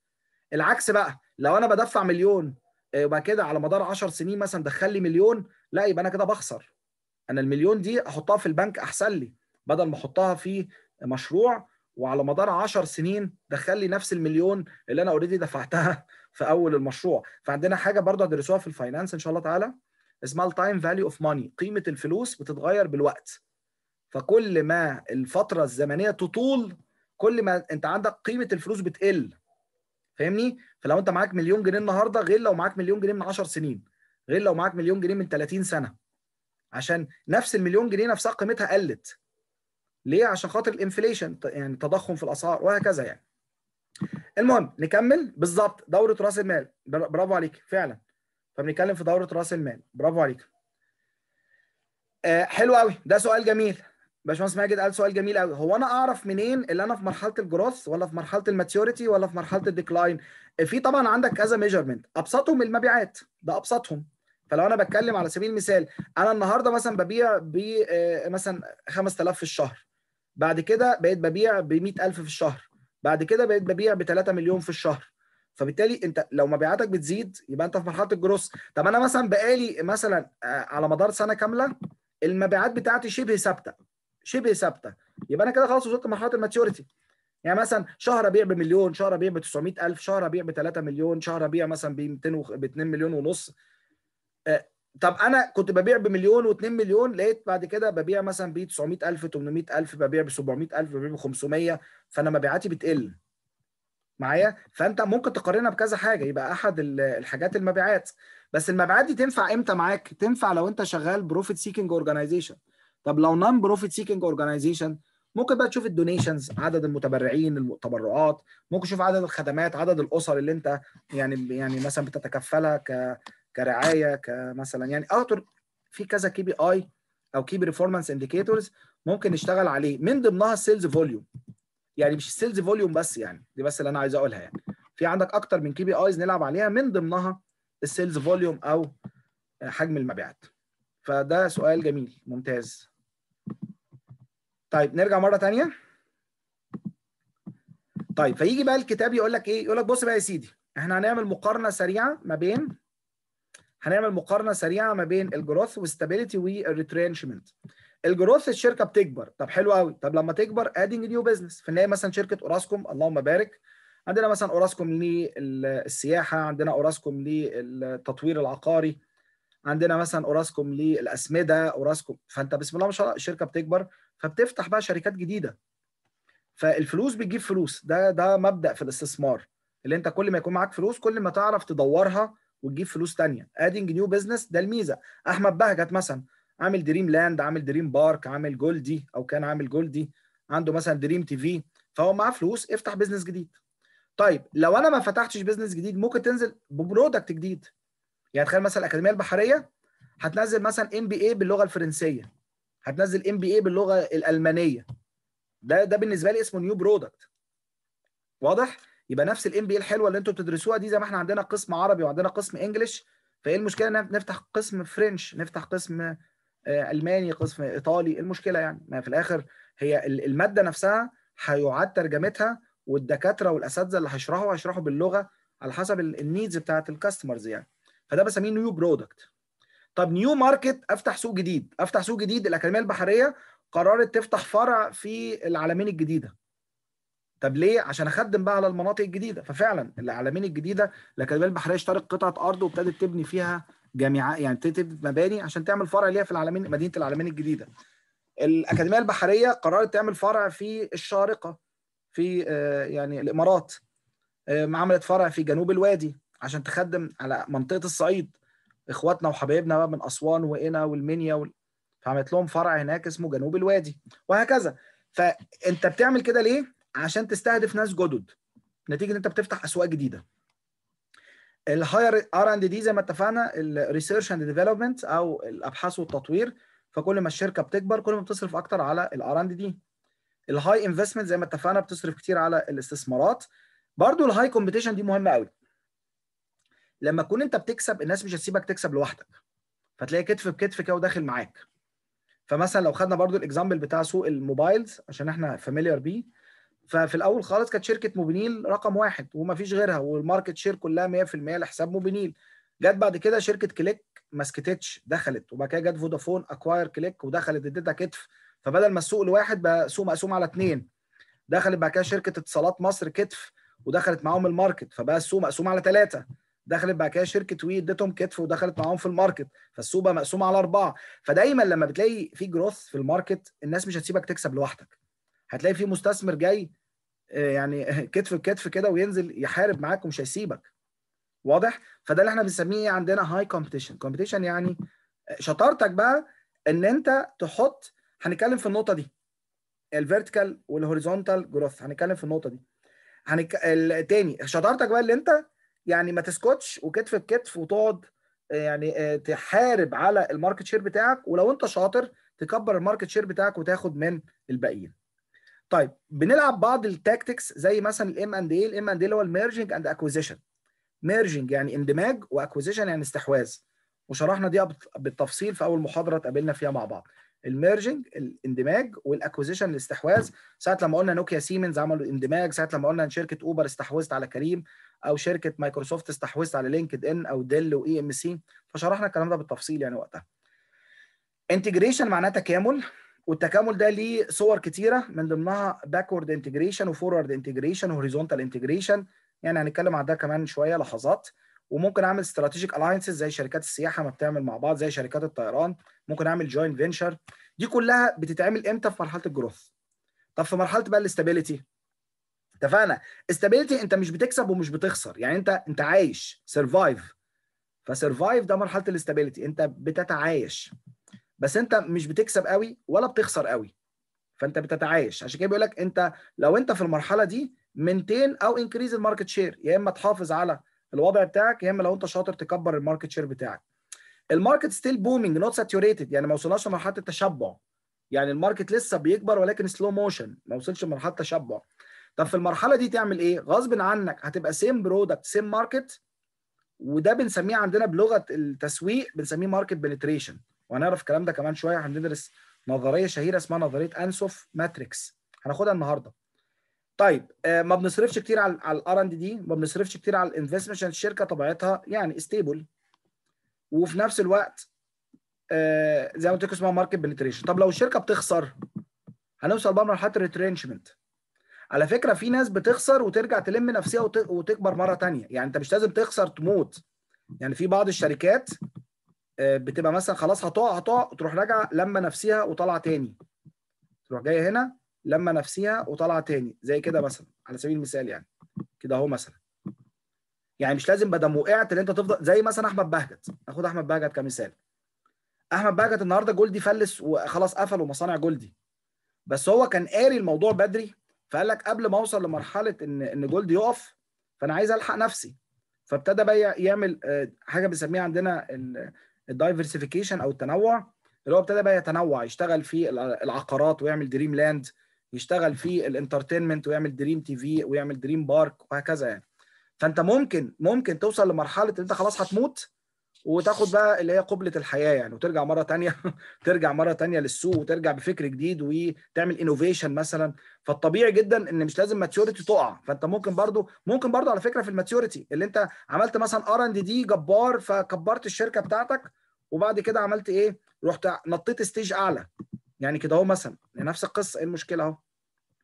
العكس بقى لو انا بدفع مليون يبقى آه، كده على مدار 10 سنين مثلا دخل لي مليون لا يبقى انا كده بخسر انا المليون دي احطها في البنك احسن لي بدل ما احطها في مشروع وعلى مدار 10 سنين دخل لي نفس المليون اللي انا اوريدي دفعتها في اول المشروع فعندنا حاجه برضه هدرسوها في الفاينانس ان شاء الله تعالى اسمها التايم فاليو اوف ماني قيمه الفلوس بتتغير بالوقت فكل ما الفتره الزمنيه تطول كل ما انت عندك قيمه الفلوس بتقل فاهمني فلو انت معاك مليون جنيه النهارده غير لو معاك مليون جنيه من 10 سنين غير لو معاك مليون جنيه من 30 سنه عشان نفس المليون جنيه نفسها قيمتها قلت ليه عشان خاطر الانفليشن يعني تضخم في الاسعار وهكذا يعني المهم نكمل بالظبط دوره راس المال برافو عليك فعلا فبنتكلم في دوره راس المال برافو عليك آه حلو قوي ده سؤال جميل باشمهندس ماجد قال سؤال جميل قوي هو انا اعرف منين اللي انا في مرحله الجروث ولا في مرحله الماتيوريتي ولا في مرحله الديكلاين آه، في طبعا عندك كذا ميجرمنت ابسطهم المبيعات ده ابسطهم فلو انا بتكلم على سبيل المثال انا النهارده مثلا ببيع ب آه، مثلا 5000 في الشهر بعد كده بقيت ببيع ب 100000 في الشهر بعد كده بقيت ببيع ب 3 مليون في الشهر فبالتالي انت لو مبيعاتك بتزيد يبقى انت في مرحله الجروس طب انا مثلا بقالي مثلا آه، على مدار سنه كامله المبيعات بتاعتي شبه ثابته شبه ثابته يبقى انا كده خلاص وصلت لمرحله الماتيوريتي يعني مثلا شهر ابيع بمليون شهر ابيع ب 900000 شهر ابيع ب 3 مليون شهر ابيع مثلا ب 200 ب 2 مليون ونص آه، طب انا كنت ببيع بمليون و2 مليون لقيت بعد كده ببيع مثلا ب 900000 800000 ببيع ب 700000 ببيع ب 500 فانا مبيعاتي بتقل معايا فانت ممكن تقارنها بكذا حاجه يبقى احد الحاجات المبيعات بس المبيعات دي تنفع امتى معاك تنفع لو انت شغال بروفيت سيكينج اورجانيزيشن طب لو نون بروفيت سيكينج اورجانيزيشن ممكن بقى تشوف الدونيشنز عدد المتبرعين التبرعات ممكن تشوف عدد الخدمات عدد الاسر اللي انت يعني يعني مثلا بتتكفلها ك كرعايه كمثلا يعني اقدر آه، في كذا كي بي اي او كي بيرفورمانس انديكيتورز ممكن نشتغل عليه من ضمنها السيلز فوليوم يعني مش السيلز فوليوم بس يعني دي بس اللي انا عايز اقولها يعني في عندك اكتر من كي بي ايز نلعب عليها من ضمنها السيلز فوليوم او حجم المبيعات فده سؤال جميل ممتاز طيب نرجع مره ثانيه طيب فيجي بقى الكتاب يقول لك ايه يقول لك بص بقى يا سيدي احنا هنعمل مقارنه سريعه ما بين هنعمل مقارنه سريعه ما بين الجروث والستابيليتي والريترينشمنت الجروث الشركه بتكبر طب حلو قوي طب لما تكبر ادينج نيو بزنس فنلاقي مثلا شركه اوراسكوم اللهم بارك عندنا مثلا اوراسكوم للسياحه عندنا اوراسكوم للتطوير العقاري عندنا مثلا اوراسكوم للاسمده اوراسكوم فانت بسم الله ما شاء الله الشركه بتكبر فبتفتح بقى شركات جديده فالفلوس بتجيب فلوس ده ده مبدا في الاستثمار اللي انت كل ما يكون معاك فلوس كل ما تعرف تدورها وتجيب فلوس ثانيه ادنج نيو بزنس ده الميزه احمد بهجت مثلا عامل دريم لاند عامل دريم بارك عامل جولدي او كان عامل جولدي عنده مثلا دريم تي في فهو معاه فلوس افتح بزنس جديد طيب لو انا ما فتحتش بزنس جديد ممكن تنزل ببرودكت جديد يعني تخيل مثلا الاكاديميه البحريه هتنزل مثلا ام بي اي باللغه الفرنسيه هتنزل ام بي اي باللغه الالمانيه ده ده بالنسبه لي اسمه نيو برودكت واضح يبقى نفس الام بي الحلوه اللي انتوا بتدرسوها دي زي ما احنا عندنا قسم عربي وعندنا قسم انجلش فايه المشكله نفتح قسم فرنش نفتح قسم آه، الماني قسم ايطالي المشكله يعني ما في الاخر هي الماده نفسها هيعاد ترجمتها والدكاتره والاساتذه اللي هيشرحوا هيشرحوا باللغه على حسب النيدز بتاعت الكاستمرز يعني فده بسميه نيو برودكت طب نيو ماركت افتح سوق جديد افتح سوق جديد الاكاديميه البحريه قررت تفتح فرع في العالمين الجديده طب ليه عشان اخدم بقى على المناطق الجديده ففعلا الاعلامين الجديده الاكاديميه البحريه اشترت قطعه ارض وابتدت تبني فيها جامعات يعني ابتدت مباني عشان تعمل فرع ليها في العالمين مدينه العالمين الجديده الاكاديميه البحريه قررت تعمل فرع في الشارقه في آه، يعني الامارات آه، عملت فرع في جنوب الوادي عشان تخدم على منطقه الصعيد اخواتنا وحبايبنا بقى من اسوان وقنا والمنيا وال... فعملت لهم فرع هناك اسمه جنوب الوادي وهكذا فانت بتعمل كده ليه عشان تستهدف ناس جدد نتيجه ان انت بتفتح اسواق جديده الهاير ار اند دي زي ما اتفقنا الريسيرش اند ديفلوبمنت او الابحاث والتطوير فكل ما الشركه بتكبر كل ما بتصرف اكتر على الار اند دي الهاي انفستمنت زي ما اتفقنا بتصرف كتير على الاستثمارات برضو الهاي كومبيتيشن دي مهمه قوي لما تكون انت بتكسب الناس مش هتسيبك تكسب لوحدك فتلاقي كتف بكتف كده وداخل معاك فمثلا لو خدنا برضو الاكزامبل بتاع سوق الموبايلز عشان احنا فاميليار بيه ففي الاول خالص كانت شركه موبينيل رقم واحد ومفيش غيرها والماركت شير كلها 100% لحساب موبينيل جت بعد كده شركه كليك ما سكتتش دخلت وبعد كده جت فودافون اكواير كليك ودخلت اديتها كتف فبدل ما السوق الواحد بقى سوق مقسوم على اثنين دخلت بعد كده شركه اتصالات مصر كتف ودخلت معاهم الماركت فبقى السوق مقسوم على ثلاثه دخلت بعد كده شركه وي اديتهم كتف ودخلت معاهم في الماركت فالسوق بقى مقسوم على اربعه فدايما لما بتلاقي في جروث في الماركت الناس مش هتسيبك تكسب لوحدك هتلاقي في مستثمر جاي آه، يعني <laughs> كتف بكتف كده وينزل يحارب معاك ومش هيسيبك واضح فده اللي احنا بنسميه عندنا هاي كومبيتيشن كومبيتيشن يعني آه، شطارتك بقى ان انت تحط هنتكلم في النقطه دي الفيرتيكال والهوريزونتال جروث هنتكلم في النقطه دي هنك... تاني شطارتك بقى اللي انت يعني ما تسكتش وكتف بكتف وتقعد آه، يعني تحارب على الماركت شير بتاعك ولو انت شاطر تكبر الماركت شير بتاعك وتاخد من الباقيين طيب بنلعب بعض التاكتكس زي مثلا الام اند اي الام اند اي اللي هو الميرجنج اند اكوزيشن ميرجنج يعني اندماج واكوزيشن يعني استحواذ وشرحنا دي بالتفصيل في اول محاضره اتقابلنا فيها مع بعض الميرجنج الاندماج والاكوزيشن الاستحواذ ساعه لما قلنا نوكيا سيمنز عملوا اندماج ساعه لما قلنا ان شركه اوبر استحوذت على كريم او شركه مايكروسوفت استحوذت على لينكد ان او ديل واي ام سي فشرحنا الكلام ده بالتفصيل يعني وقتها انتجريشن معناه تكامل والتكامل ده ليه صور كتيره من ضمنها باكورد انتجريشن وفورورد انتجريشن وهوريزونتال انتجريشن يعني هنتكلم عن ده كمان شويه لحظات وممكن اعمل استراتيجيك الاينسز زي شركات السياحه ما بتعمل مع بعض زي شركات الطيران ممكن اعمل جوين فينشر دي كلها بتتعمل امتى في مرحله الجروث طب في مرحله بقى الاستابيليتي اتفقنا استابيليتي انت مش بتكسب ومش بتخسر يعني انت انت عايش سرفايف فسرفايف ده مرحله الاستابيليتي انت بتتعايش بس انت مش بتكسب قوي ولا بتخسر قوي فانت بتتعايش عشان كده بيقول لك انت لو انت في المرحله دي منتين او انكريز الماركت شير يا اما تحافظ على الوضع بتاعك يا اما لو انت شاطر تكبر الماركت شير بتاعك الماركت ستيل بومينج نوت ساتوريتد يعني ما وصلناش لمرحله التشبع يعني الماركت لسه بيكبر ولكن سلو موشن ما وصلش لمرحله تشبع طب في المرحله دي تعمل ايه غصب عنك هتبقى سيم برودكت سيم ماركت وده بنسميه عندنا بلغه التسويق بنسميه ماركت بنتريشن وهنعرف الكلام ده كمان شويه هندرس نظريه شهيره اسمها نظريه انسوف ماتريكس هناخدها النهارده طيب آه، ما بنصرفش كتير على على الار اند دي ما بنصرفش كتير على الانفستمنت عشان الشركه طبيعتها يعني ستيبل وفي نفس الوقت آه، زي ما قلت لكم اسمها ماركت بنتريشن طب لو الشركه بتخسر هنوصل بقى لمرحله الريترينشمنت على فكره في ناس بتخسر وترجع تلم نفسها وتكبر مره ثانيه يعني انت مش لازم تخسر تموت يعني في بعض الشركات آه، بتبقى مثلا خلاص هتقع هتقع تروح راجعه لما نفسيها وطالعه تاني تروح جايه هنا لما نفسيها وطالعه تاني زي كده مثلا على سبيل المثال يعني كده اهو مثلا يعني مش لازم بدل وقعت ان انت تفضل زي مثلا احمد بهجت اخد احمد بهجت كمثال احمد بهجت النهارده جولدي فلس وخلاص قفلوا مصانع جولدي بس هو كان قاري الموضوع بدري فقال لك قبل ما اوصل لمرحله ان ان جولدي يقف فانا عايز الحق نفسي فابتدى بقى يعمل آه، حاجه بنسميها عندنا الدايفرسيفيكيشن او التنوع اللي هو ابتدى بقى يتنوع يشتغل في العقارات ويعمل دريم لاند يشتغل في الانترتينمنت ويعمل دريم تي في ويعمل دريم بارك وهكذا يعني فانت ممكن ممكن توصل لمرحله ان انت خلاص هتموت وتاخد بقى اللي هي قبله الحياه يعني وترجع مره تانية <laughs> ترجع مره تانية للسوق وترجع بفكر جديد وتعمل انوفيشن مثلا فالطبيعي جدا ان مش لازم ماتيوريتي تقع فانت ممكن برضو ممكن برضو على فكره في الماتيوريتي اللي انت عملت مثلا ار اند دي جبار فكبرت الشركه بتاعتك وبعد كده عملت ايه رحت نطيت ستيج اعلى يعني كده اهو مثلا نفس القصه ايه المشكله اهو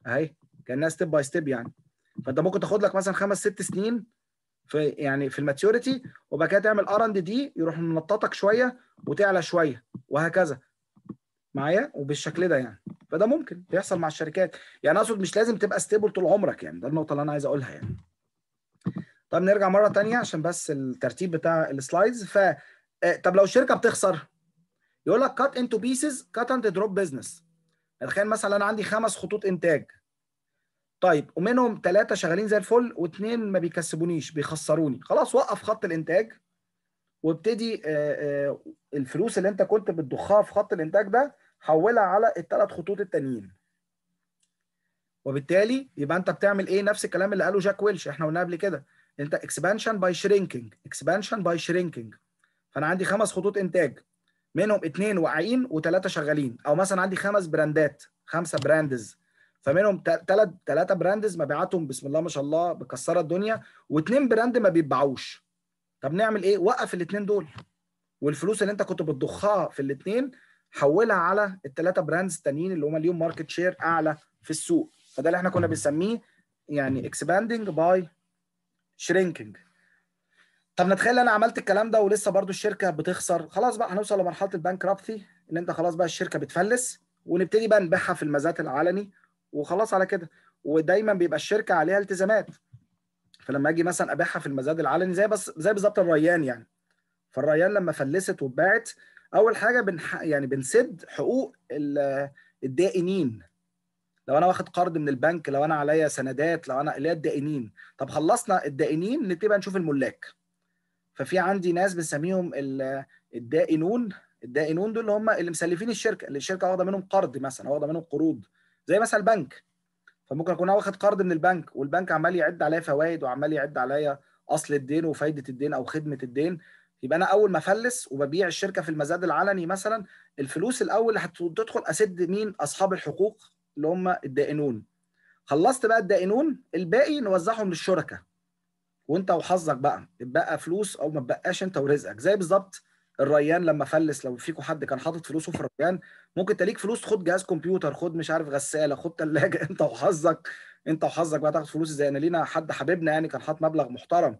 اهي كانها ستيب باي ستيب يعني فانت ممكن تاخد لك مثلا خمس ست سنين في يعني في الماتيوريتي وبعد كده تعمل ار اند دي يروح منططك شويه وتعلى شويه وهكذا معايا وبالشكل ده يعني فده ممكن بيحصل مع الشركات يعني اقصد مش لازم تبقى ستيبل طول عمرك يعني ده النقطه اللي انا عايز اقولها يعني طب نرجع مره ثانيه عشان بس الترتيب بتاع السلايدز ف آه، طب لو الشركه بتخسر يقول لك كات انتو بيسز كات اند دروب بزنس تخيل مثلا انا عندي خمس خطوط انتاج طيب ومنهم ثلاثه شغالين زي الفل واثنين ما بيكسبونيش بيخسروني خلاص وقف خط الانتاج وابتدي آه، آه، الفلوس اللي انت كنت بتضخها في خط الانتاج ده حولها على الثلاث خطوط التانيين وبالتالي يبقى انت بتعمل ايه نفس الكلام اللي قاله جاك ويلش احنا قلنا قبل كده انت اكسبانشن باي شرينكينج اكسبانشن باي شرينكينج فانا عندي خمس خطوط انتاج منهم اثنين واقعين وثلاثه شغالين او مثلا عندي خمس براندات خمسه براندز فمنهم ثلاث ثلاثه براندز مبيعاتهم بسم الله ما شاء الله مكسره الدنيا واثنين براند ما بيتباعوش طب نعمل ايه وقف الاثنين دول والفلوس اللي انت كنت بتضخها في الاثنين حولها على الثلاثه براندز التانيين اللي هم ليهم ماركت شير اعلى في السوق فده اللي احنا كنا بنسميه يعني اكسباندنج باي شرينكينج طب نتخيل انا عملت الكلام ده ولسه برضو الشركه بتخسر خلاص بقى هنوصل لمرحله البنك رابثي اللي انت خلاص بقى الشركه بتفلس ونبتدي بقى نبيعها في المزاد العلني وخلاص على كده ودايما بيبقى الشركه عليها التزامات فلما اجي مثلا ابيعها في المزاد العلني زي بس زي بالظبط الريان يعني فالريان لما فلست واتباعت اول حاجه بنح يعني بنسد حقوق الدائنين لو انا واخد قرض من البنك لو انا عليا سندات لو انا اللي هي الدائنين طب خلصنا الدائنين نبتدي بقى نشوف الملاك ففي عندي ناس بنسميهم الدائنون الدائنون دول اللي هم اللي مسلفين الشركه اللي الشركه واخده منهم قرض مثلا واخده منهم قروض زي مثلا البنك فممكن اكون واخد قرض من البنك والبنك عمال يعد عليا فوائد وعمال يعد عليا اصل الدين وفائده الدين او خدمه الدين يبقى انا اول ما افلس وببيع الشركه في المزاد العلني مثلا الفلوس الاول اللي هتدخل اسد مين اصحاب الحقوق اللي هم الدائنون خلصت بقى الدائنون الباقي نوزعهم للشركاء وانت وحظك بقى اتبقى فلوس او ما تبقاش انت ورزقك زي بالظبط الريان لما فلس لو فيكوا حد كان حاطط فلوسه في الريان ممكن تليك فلوس خد جهاز كمبيوتر خد مش عارف غساله خد ثلاجه <laughs> انت وحظك انت وحظك بقى تاخد فلوس زي انا لينا حد حبيبنا يعني كان حاط مبلغ محترم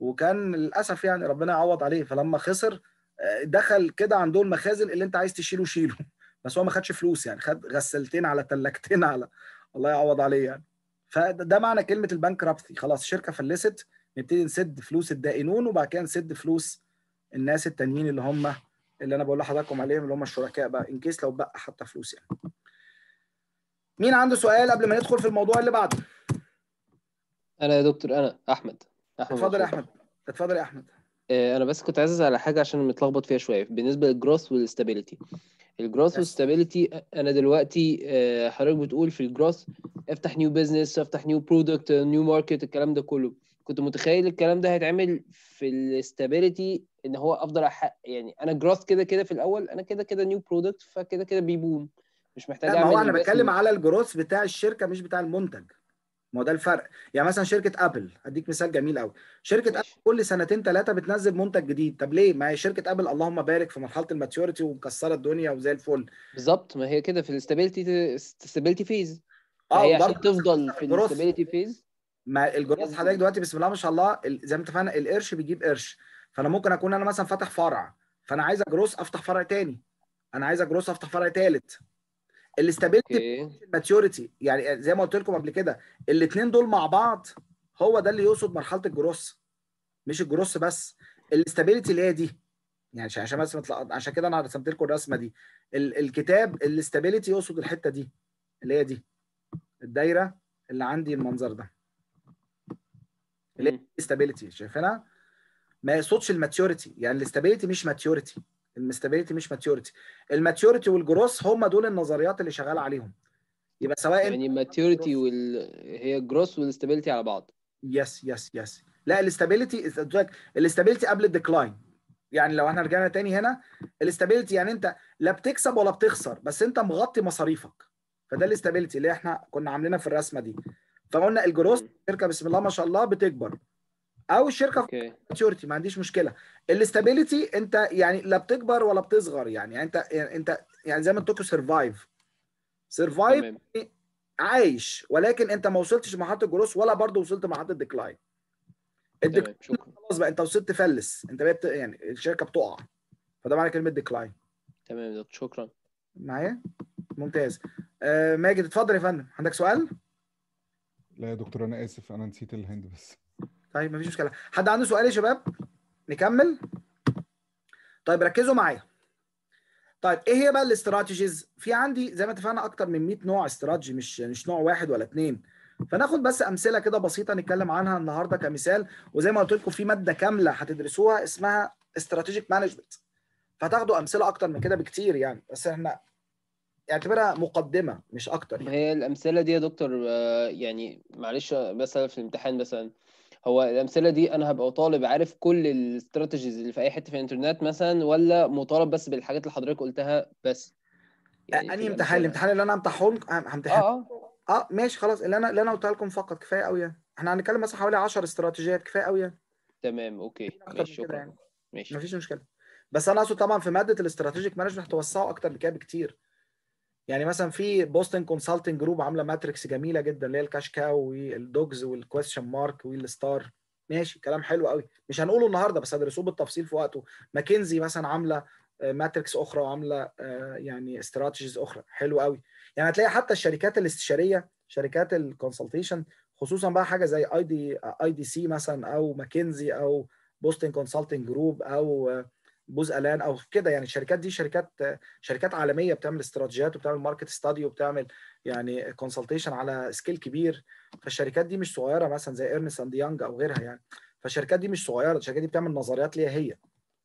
وكان للاسف يعني ربنا يعوض عليه فلما خسر آه، دخل كده عندهم مخازن اللي انت عايز تشيله شيله <laughs> بس هو ما خدش فلوس يعني خد غسلتين على ثلاجتين على <laughs> الله يعوض عليه يعني فده معنى كلمه البنك رابثي خلاص شركه فلست نبتدي نسد فلوس الدائنون وبعد كده نسد فلوس الناس التانيين اللي هم اللي انا بقول لحضراتكم عليهم اللي هم الشركاء بقى ان كيس لو بقى حتى فلوس يعني مين عنده سؤال قبل ما ندخل في الموضوع اللي بعده انا يا دكتور انا احمد احمد اتفضل يا احمد اتفضل يا احمد آه، انا بس كنت عايز على حاجه عشان متلخبط فيها شويه بالنسبه للجروث والاستابيليتي الجروث والستابيليتي انا دلوقتي آه، حضرتك بتقول في الجروث افتح نيو بزنس افتح نيو برودكت نيو ماركت الكلام ده كله كنت متخيل الكلام ده هيتعمل في الاستابيليتي ان هو افضل أح... يعني انا جروث كده كده في الاول انا كده كده نيو برودكت فكده كده بيبوم مش محتاج اعمل ما هو انا بتكلم على الجروث بتاع الشركه مش بتاع المنتج ما هو ده الفرق يعني مثلا شركه ابل اديك مثال جميل قوي شركه ابل كل سنتين ثلاثه بتنزل منتج جديد طب ليه ما هي شركه ابل اللهم بارك في مرحله الماتيوريتي ومكسره الدنيا وزي الفل بالظبط ما هي كده في الاستابيليتي استابيليتي فيز اه هي عشان تفضل في الاستابيليتي فيز ما الجروس حضرتك دلوقتي بسم الله ما شاء الله زي ما اتفقنا القرش بيجيب قرش فانا ممكن اكون انا مثلا فاتح فرع فانا عايز اجروس افتح فرع تاني انا عايز اجروس افتح فرع تالت الاستابيلتي الماتيوريتي يعني زي ما قلت لكم قبل كده الاثنين دول مع بعض هو ده اللي يقصد مرحله الجروس مش الجروس بس الاستابيلتي اللي هي دي يعني عشان بس عشان كده انا رسمت لكم الرسمه دي ال الكتاب الاستابيلتي يقصد الحته دي اللي هي دي الدايره اللي عندي المنظر ده الاستابيليتي شايفينها ما يقصدش الماتيوريتي يعني الاستابيليتي مش ماتيوريتي الاستابيليتي مش ماتيوريتي الماتيوريتي والجروس هم دول النظريات اللي شغال عليهم يبقى سواء يعني الماتيوريتي وال هي الجروس والاستابيليتي على بعض يس يس يس لا الاستابيليتي الاستابيليتي قبل الديكلاين يعني لو احنا رجعنا تاني هنا الاستابيليتي يعني انت لا بتكسب ولا بتخسر بس انت مغطي مصاريفك فده الاستابيليتي اللي احنا كنا عاملينها في الرسمه دي فقلنا الجروس شركه بسم الله ما شاء الله بتكبر او الشركه okay. ماتيورتي ما عنديش مشكله الاستابيليتي انت يعني لا بتكبر ولا بتصغر يعني, يعني انت يعني انت يعني زي ما انتوا سرفايف سرفايف عايش ولكن انت ما وصلتش لمرحله الجروس ولا برضه وصلت لمرحله الديكلاين الديكلاين خلاص بقى انت وصلت تفلس انت بقى يعني الشركه بتقع فده معنى كلمه ديكلاين تمام شكرا معايا ممتاز آه ماجد اتفضل يا فندم عندك سؤال؟ لا يا دكتور انا اسف انا نسيت الهند بس طيب مفيش مشكله حد عنده سؤال يا شباب نكمل طيب ركزوا معايا طيب ايه هي بقى الاستراتيجيز في عندي زي ما اتفقنا اكتر من 100 نوع استراتيجي مش مش نوع واحد ولا اتنين فناخد بس امثله كده بسيطه نتكلم عنها النهارده كمثال وزي ما قلت لكم في ماده كامله هتدرسوها اسمها استراتيجيك مانجمنت فهتاخدوا امثله اكتر من كده بكتير يعني بس احنا اعتبرها مقدمه مش اكتر يعني. هي الامثله دي يا دكتور آه، يعني معلش مثلا في الامتحان مثلا هو الامثله دي انا هبقى طالب عارف كل الاستراتيجيز اللي في اي حته في الانترنت مثلا ولا مطالب بس بالحاجات اللي حضرتك قلتها بس يعني انهي امتحان الامتحان اللي انا امتحنه همتحنه أه،, اه اه اه ماشي خلاص اللي انا اللي انا قلتها لكم فقط كفايه قوي يعني احنا هنتكلم مثلا حوالي 10 استراتيجيات كفايه قوي يعني تمام اوكي ماشي شكرا يعني. ماشي مفيش مشكله بس انا اقصد طبعا في ماده الاستراتيجيك مانجمنت هتوسعوا اكتر بكتير يعني مثلا في بوستن كونسلتنج جروب عامله ماتريكس جميله جدا اللي هي الكاش كاو والدوجز والكويشن مارك والستار ماشي كلام حلو قوي مش هنقوله النهارده بس هدرسوه بالتفصيل في وقته ماكنزي مثلا عامله ماتريكس آه، اخرى وعامله آه، يعني استراتيجيز اخرى حلو قوي يعني هتلاقي حتى الشركات الاستشاريه شركات الكونسلتيشن خصوصا بقى حاجه زي اي دي اي دي سي مثلا او ماكنزي او بوستن كونسلتنج جروب او آه، بوز الان او كده يعني الشركات دي شركات شركات عالميه بتعمل استراتيجيات وبتعمل ماركت ستادي وبتعمل يعني كونسلتيشن على سكيل كبير فالشركات دي مش صغيره مثلا زي ارنس اند يانج او غيرها يعني فالشركات دي مش صغيره الشركات دي بتعمل نظريات ليها هي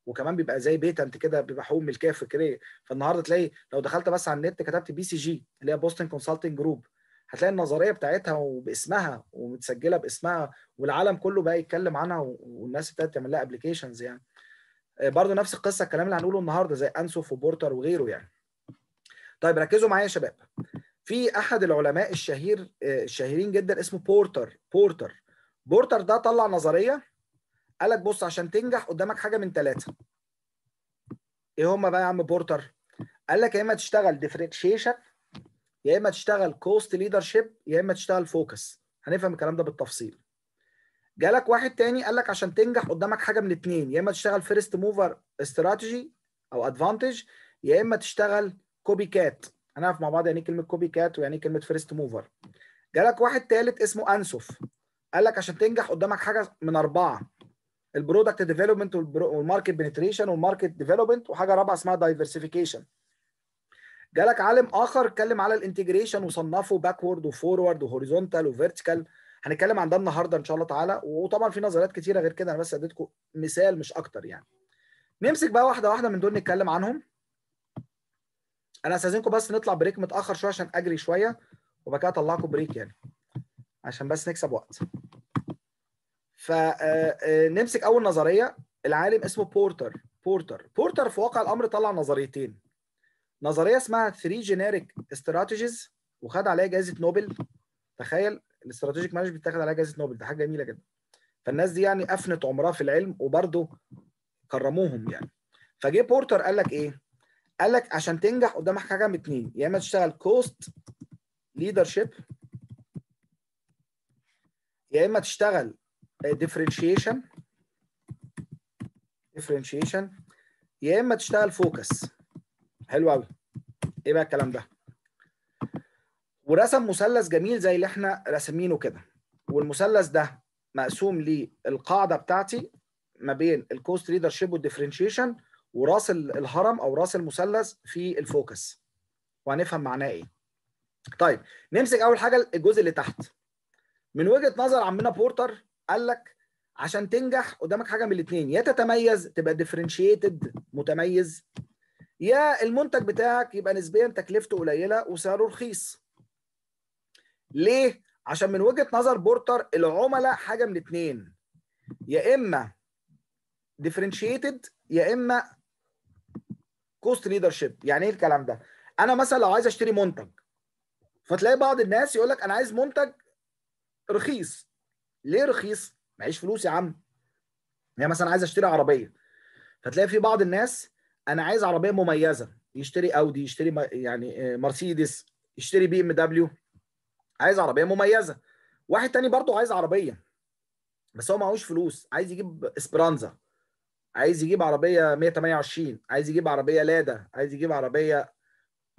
وكمان بيبقى زي بيت انت كده بيبقى حقوق ملكيه فكريه فالنهارده تلاقي لو دخلت بس على النت كتبت بي سي جي اللي هي بوستن كونسلتنج جروب هتلاقي النظريه بتاعتها وباسمها ومتسجله باسمها والعالم كله بقى يتكلم عنها والناس ابتدت تعمل لها ابلكيشنز يعني آه، برضو نفس القصه الكلام اللي هنقوله النهارده زي انسوف وبورتر وغيره يعني طيب ركزوا معايا يا شباب في احد العلماء الشهير آه، الشهيرين جدا اسمه بورتر بورتر بورتر ده طلع نظريه قال لك بص عشان تنجح قدامك حاجه من ثلاثه ايه هما بقى يا عم بورتر قال لك يا اما تشتغل ديفرنشيشن يا اما تشتغل كوست ليدرشيب يا اما تشتغل فوكس هنفهم الكلام ده بالتفصيل جالك واحد تاني قال لك عشان تنجح قدامك حاجه من الاثنين يا اما تشتغل فيرست موفر استراتيجي او ادفانتج يا اما تشتغل كوبي كات انا مع بعض يعني ايه كلمه كوبي كات ويعني ايه كلمه فيرست موفر جالك واحد تالت اسمه انسوف قال لك عشان تنجح قدامك حاجه من اربعه البرودكت ديفلوبمنت والماركت بنتريشن والماركت ديفلوبمنت وحاجه رابعه اسمها دايفرسيفيكيشن جالك عالم اخر اتكلم على الانتجريشن وصنفه باكورد وفورورد وهوريزونتال وفيرتيكال هنتكلم عن ده النهارده ان شاء الله تعالى وطبعا في نظريات كتيره غير كده انا بس اديتكم مثال مش اكتر يعني نمسك بقى واحده واحده من دول نتكلم عنهم انا استاذنكم بس نطلع بريك متاخر شويه عشان اجري شويه وبعد كده اطلعكم بريك يعني عشان بس نكسب وقت فنمسك آه، آه، اول نظريه العالم اسمه بورتر بورتر بورتر في واقع الامر طلع نظريتين نظريه اسمها 3 جينيريك استراتيجيز وخد عليها جائزه نوبل تخيل الاستراتيجيك مانج بيتاخد عليها جائزه نوبل ده حاجه جميله جدا فالناس دي يعني افنت عمرها في العلم وبرده كرموهم يعني فجه بورتر قال لك ايه قال لك عشان تنجح قدامك حاجه من اتنين يا اما تشتغل كوست ليدرشيب يا اما تشتغل ديفرنشيشن ديفرنشيشن يا اما تشتغل فوكس حلو قوي ايه بقى الكلام ده ورسم مثلث جميل زي اللي احنا راسمينه كده والمثلث ده مقسوم للقاعده بتاعتي ما بين الكوست ليدرشيب والديفرنشيشن وراس الهرم او راس المثلث في الفوكس وهنفهم معناه ايه. طيب نمسك اول حاجه الجزء اللي تحت. من وجهه نظر عمنا بورتر قال لك عشان تنجح قدامك حاجه من الاثنين يا تتميز تبقى ديفرنشيتد متميز يا المنتج بتاعك يبقى نسبيا تكلفته قليله وسعره رخيص ليه؟ عشان من وجهه نظر بورتر العملاء حاجه من اتنين يا اما ديفرنشيتد يا اما كوست شيب يعني ايه الكلام ده؟ انا مثلا لو عايز اشتري منتج فتلاقي بعض الناس يقول لك انا عايز منتج رخيص ليه رخيص؟ معيش فلوس يا عم يعني مثلا عايز اشتري عربيه فتلاقي في بعض الناس انا عايز عربيه مميزه يشتري اودي يشتري يعني مرسيدس آه، يشتري بي ام دبليو عايز عربيه مميزه واحد تاني برضه عايز عربيه بس هو معهوش فلوس عايز يجيب اسبرانزا عايز يجيب عربيه 128 عايز يجيب عربيه لادا عايز يجيب عربيه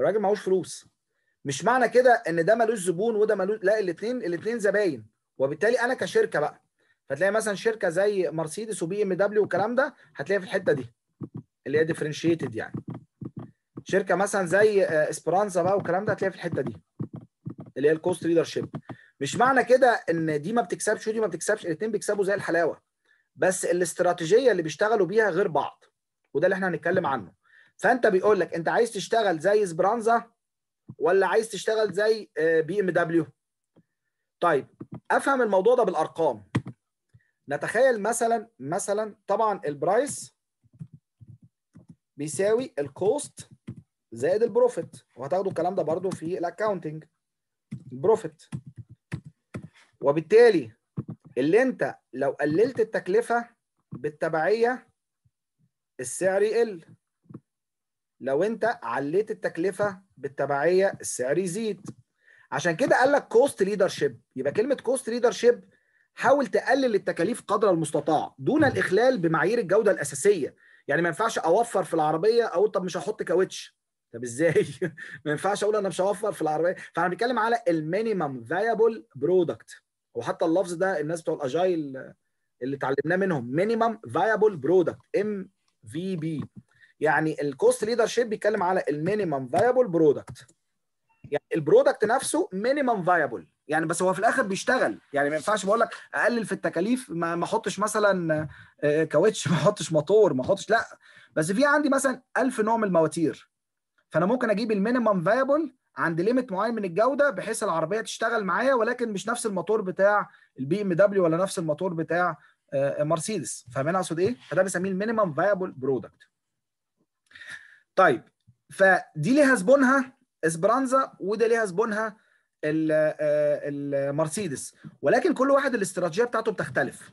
الراجل معهوش فلوس مش معنى كده ان ده ملوش زبون وده ملوش لا الاثنين الاثنين زباين وبالتالي انا كشركه بقى فتلاقي مثلا شركه زي مرسيدس وبي ام دبليو والكلام ده هتلاقيها في الحته دي اللي هي ديفرنشيتد يعني شركه مثلا زي اسبرانزا بقى والكلام ده هتلاقيها في الحته دي اللي هي الكوست ليدر شيب مش معنى كده ان دي ما بتكسبش ودي ما بتكسبش الاثنين بيكسبوا زي الحلاوه بس الاستراتيجيه اللي بيشتغلوا بيها غير بعض وده اللي احنا هنتكلم عنه فانت بيقول لك انت عايز تشتغل زي سبرانزا ولا عايز تشتغل زي آه، بي ام دبليو طيب افهم الموضوع ده بالارقام نتخيل مثلا مثلا طبعا البرايس بيساوي الكوست زائد البروفيت وهتاخدوا الكلام ده برضو في الاكاونتنج بروفيت وبالتالي اللي انت لو قللت التكلفه بالتبعيه السعر يقل لو انت عليت التكلفه بالتبعيه السعر يزيد عشان كده قال لك كوست ليدرشيب يبقى كلمه كوست ليدرشيب حاول تقلل التكاليف قدر المستطاع دون الاخلال بمعايير الجوده الاساسيه يعني ما ينفعش اوفر في العربيه اقول طب مش هحط كاوتش طب ازاي؟ <laughs> ما ينفعش اقول انا مش هوفر في العربيه فانا بنتكلم على المينيمم فايبل برودكت وحتى اللفظ ده الناس بتوع الاجايل اللي اتعلمناه منهم مينيمم فايبل برودكت ام في بي يعني الكوست ليدر شيب بيتكلم على المينيمم فايبل برودكت يعني البرودكت نفسه مينيمم فايبل يعني بس هو في الاخر بيشتغل يعني ما ينفعش بقول لك اقلل في التكاليف ما احطش مثلا آه، آه، كاوتش <laughs> ما احطش موتور ما احطش لا بس في عندي مثلا 1000 نوع من المواتير فانا ممكن اجيب المينيمم فيابل عند ليميت معين من الجوده بحيث العربيه تشتغل معايا ولكن مش نفس الموتور بتاع البي ام دبليو ولا نفس الموتور بتاع آه، مرسيدس فاهمين اقصد ايه؟ فده بنسميه المينيمم فيابل برودكت. طيب فدي ليها زبونها اسبرانزا وده ليها زبونها المرسيدس آه، ولكن كل واحد الاستراتيجيه بتاعته بتختلف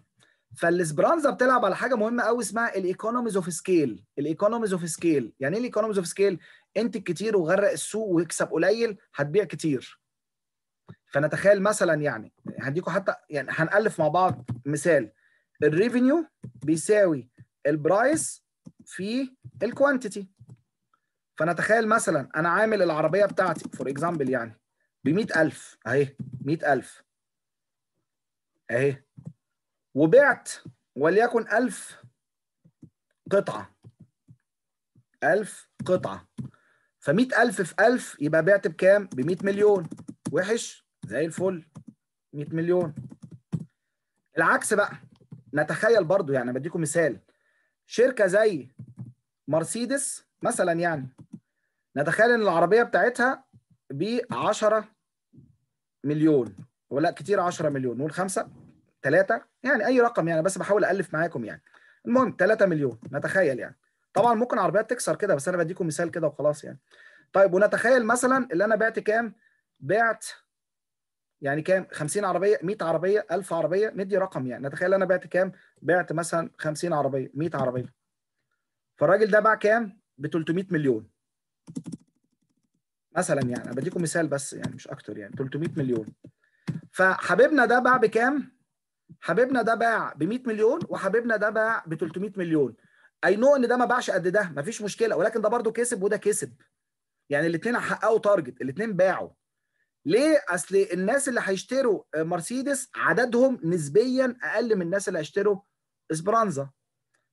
فالاسبرانزا بتلعب على حاجه مهمه قوي اسمها الايكونوميز اوف سكيل الايكونوميز اوف سكيل يعني ايه الايكونوميز اوف سكيل انت كتير وغرق السوق واكسب قليل هتبيع كتير فنتخيل مثلا يعني هديكوا حتى يعني هنالف مع بعض مثال الريفينيو بيساوي البرايس في الكوانتيتي فنتخيل مثلا انا عامل العربيه بتاعتي فور اكزامبل يعني ب 100000 اهي 100000 اهي وبعت وليكن ألف قطعة ألف قطعة فمئة ألف في ألف يبقى بعت بكام؟ بمئة مليون وحش زي الفل 100 مليون العكس بقى نتخيل برضو يعني بديكم مثال شركة زي مرسيدس مثلا يعني نتخيل ان العربية بتاعتها بعشرة 10 مليون ولا كتير 10 مليون نقول خمسة 3 يعني اي رقم يعني بس بحاول الف معاكم يعني المهم 3 مليون نتخيل يعني طبعا ممكن عربيات تكسر كده بس انا بديكم مثال كده وخلاص يعني طيب ونتخيل مثلا اللي انا بعت كام بعت يعني كام 50 عربيه 100 عربيه 1000 عربيه ندي رقم يعني نتخيل انا بعت كام بعت مثلا 50 عربيه 100 عربيه فالراجل ده باع كام ب 300 مليون مثلا يعني انا بديكم مثال بس يعني مش اكتر يعني 300 مليون فحبيبنا ده باع بكام حبيبنا ده باع ب 100 مليون وحبيبنا ده باع ب 300 مليون اي نو ان ده ما باعش قد ده مفيش مشكله ولكن ده برضه كسب وده كسب يعني الاثنين حققوا تارجت الاثنين باعوا ليه اصل الناس اللي هيشتروا مرسيدس عددهم نسبيا اقل من الناس اللي هيشتروا اسبرانزا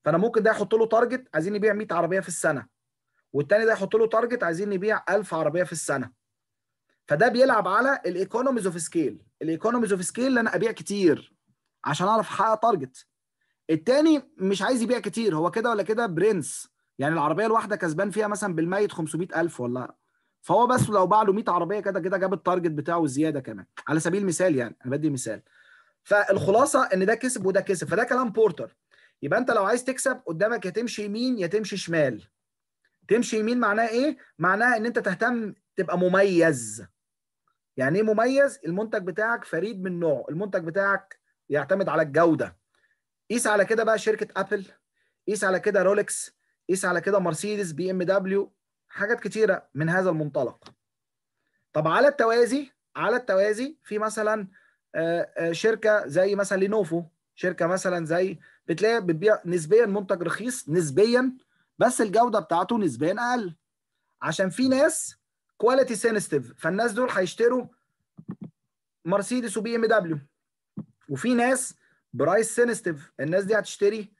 فانا ممكن ده يحط له تارجت عايزين يبيع 100 عربيه في السنه والتاني ده يحط له تارجت عايزين نبيع 1000 عربيه في السنه فده بيلعب على الايكونوميز اوف سكيل الايكونوميز اوف سكيل ان انا ابيع كتير عشان اعرف احقق تارجت التاني مش عايز يبيع كتير هو كده ولا كده برنس يعني العربيه الواحده كسبان فيها مثلا بالميت 500000 ولا فهو بس لو باع له 100 عربيه كده كده جاب التارجت بتاعه زياده كمان على سبيل المثال يعني انا بدي مثال فالخلاصه ان ده كسب وده كسب فده كلام بورتر يبقى انت لو عايز تكسب قدامك يا تمشي يمين يا تمشي شمال تمشي يمين معناها ايه معناها ان انت تهتم تبقى مميز يعني ايه مميز المنتج بتاعك فريد من نوعه المنتج بتاعك يعتمد على الجوده قيس على كده بقى شركه ابل قيس على كده رولكس قيس على كده مرسيدس بي ام دبليو حاجات كتيره من هذا المنطلق طب على التوازي على التوازي في مثلا آه، آه، شركه زي مثلا لينوفو شركه مثلا زي بتلاقي بتبيع نسبيا منتج رخيص نسبيا بس الجوده بتاعته نسبيا اقل عشان في ناس كواليتي سينستيف فالناس دول هيشتروا مرسيدس وبي ام دبليو وفي ناس برايس سينستيف الناس دي هتشتري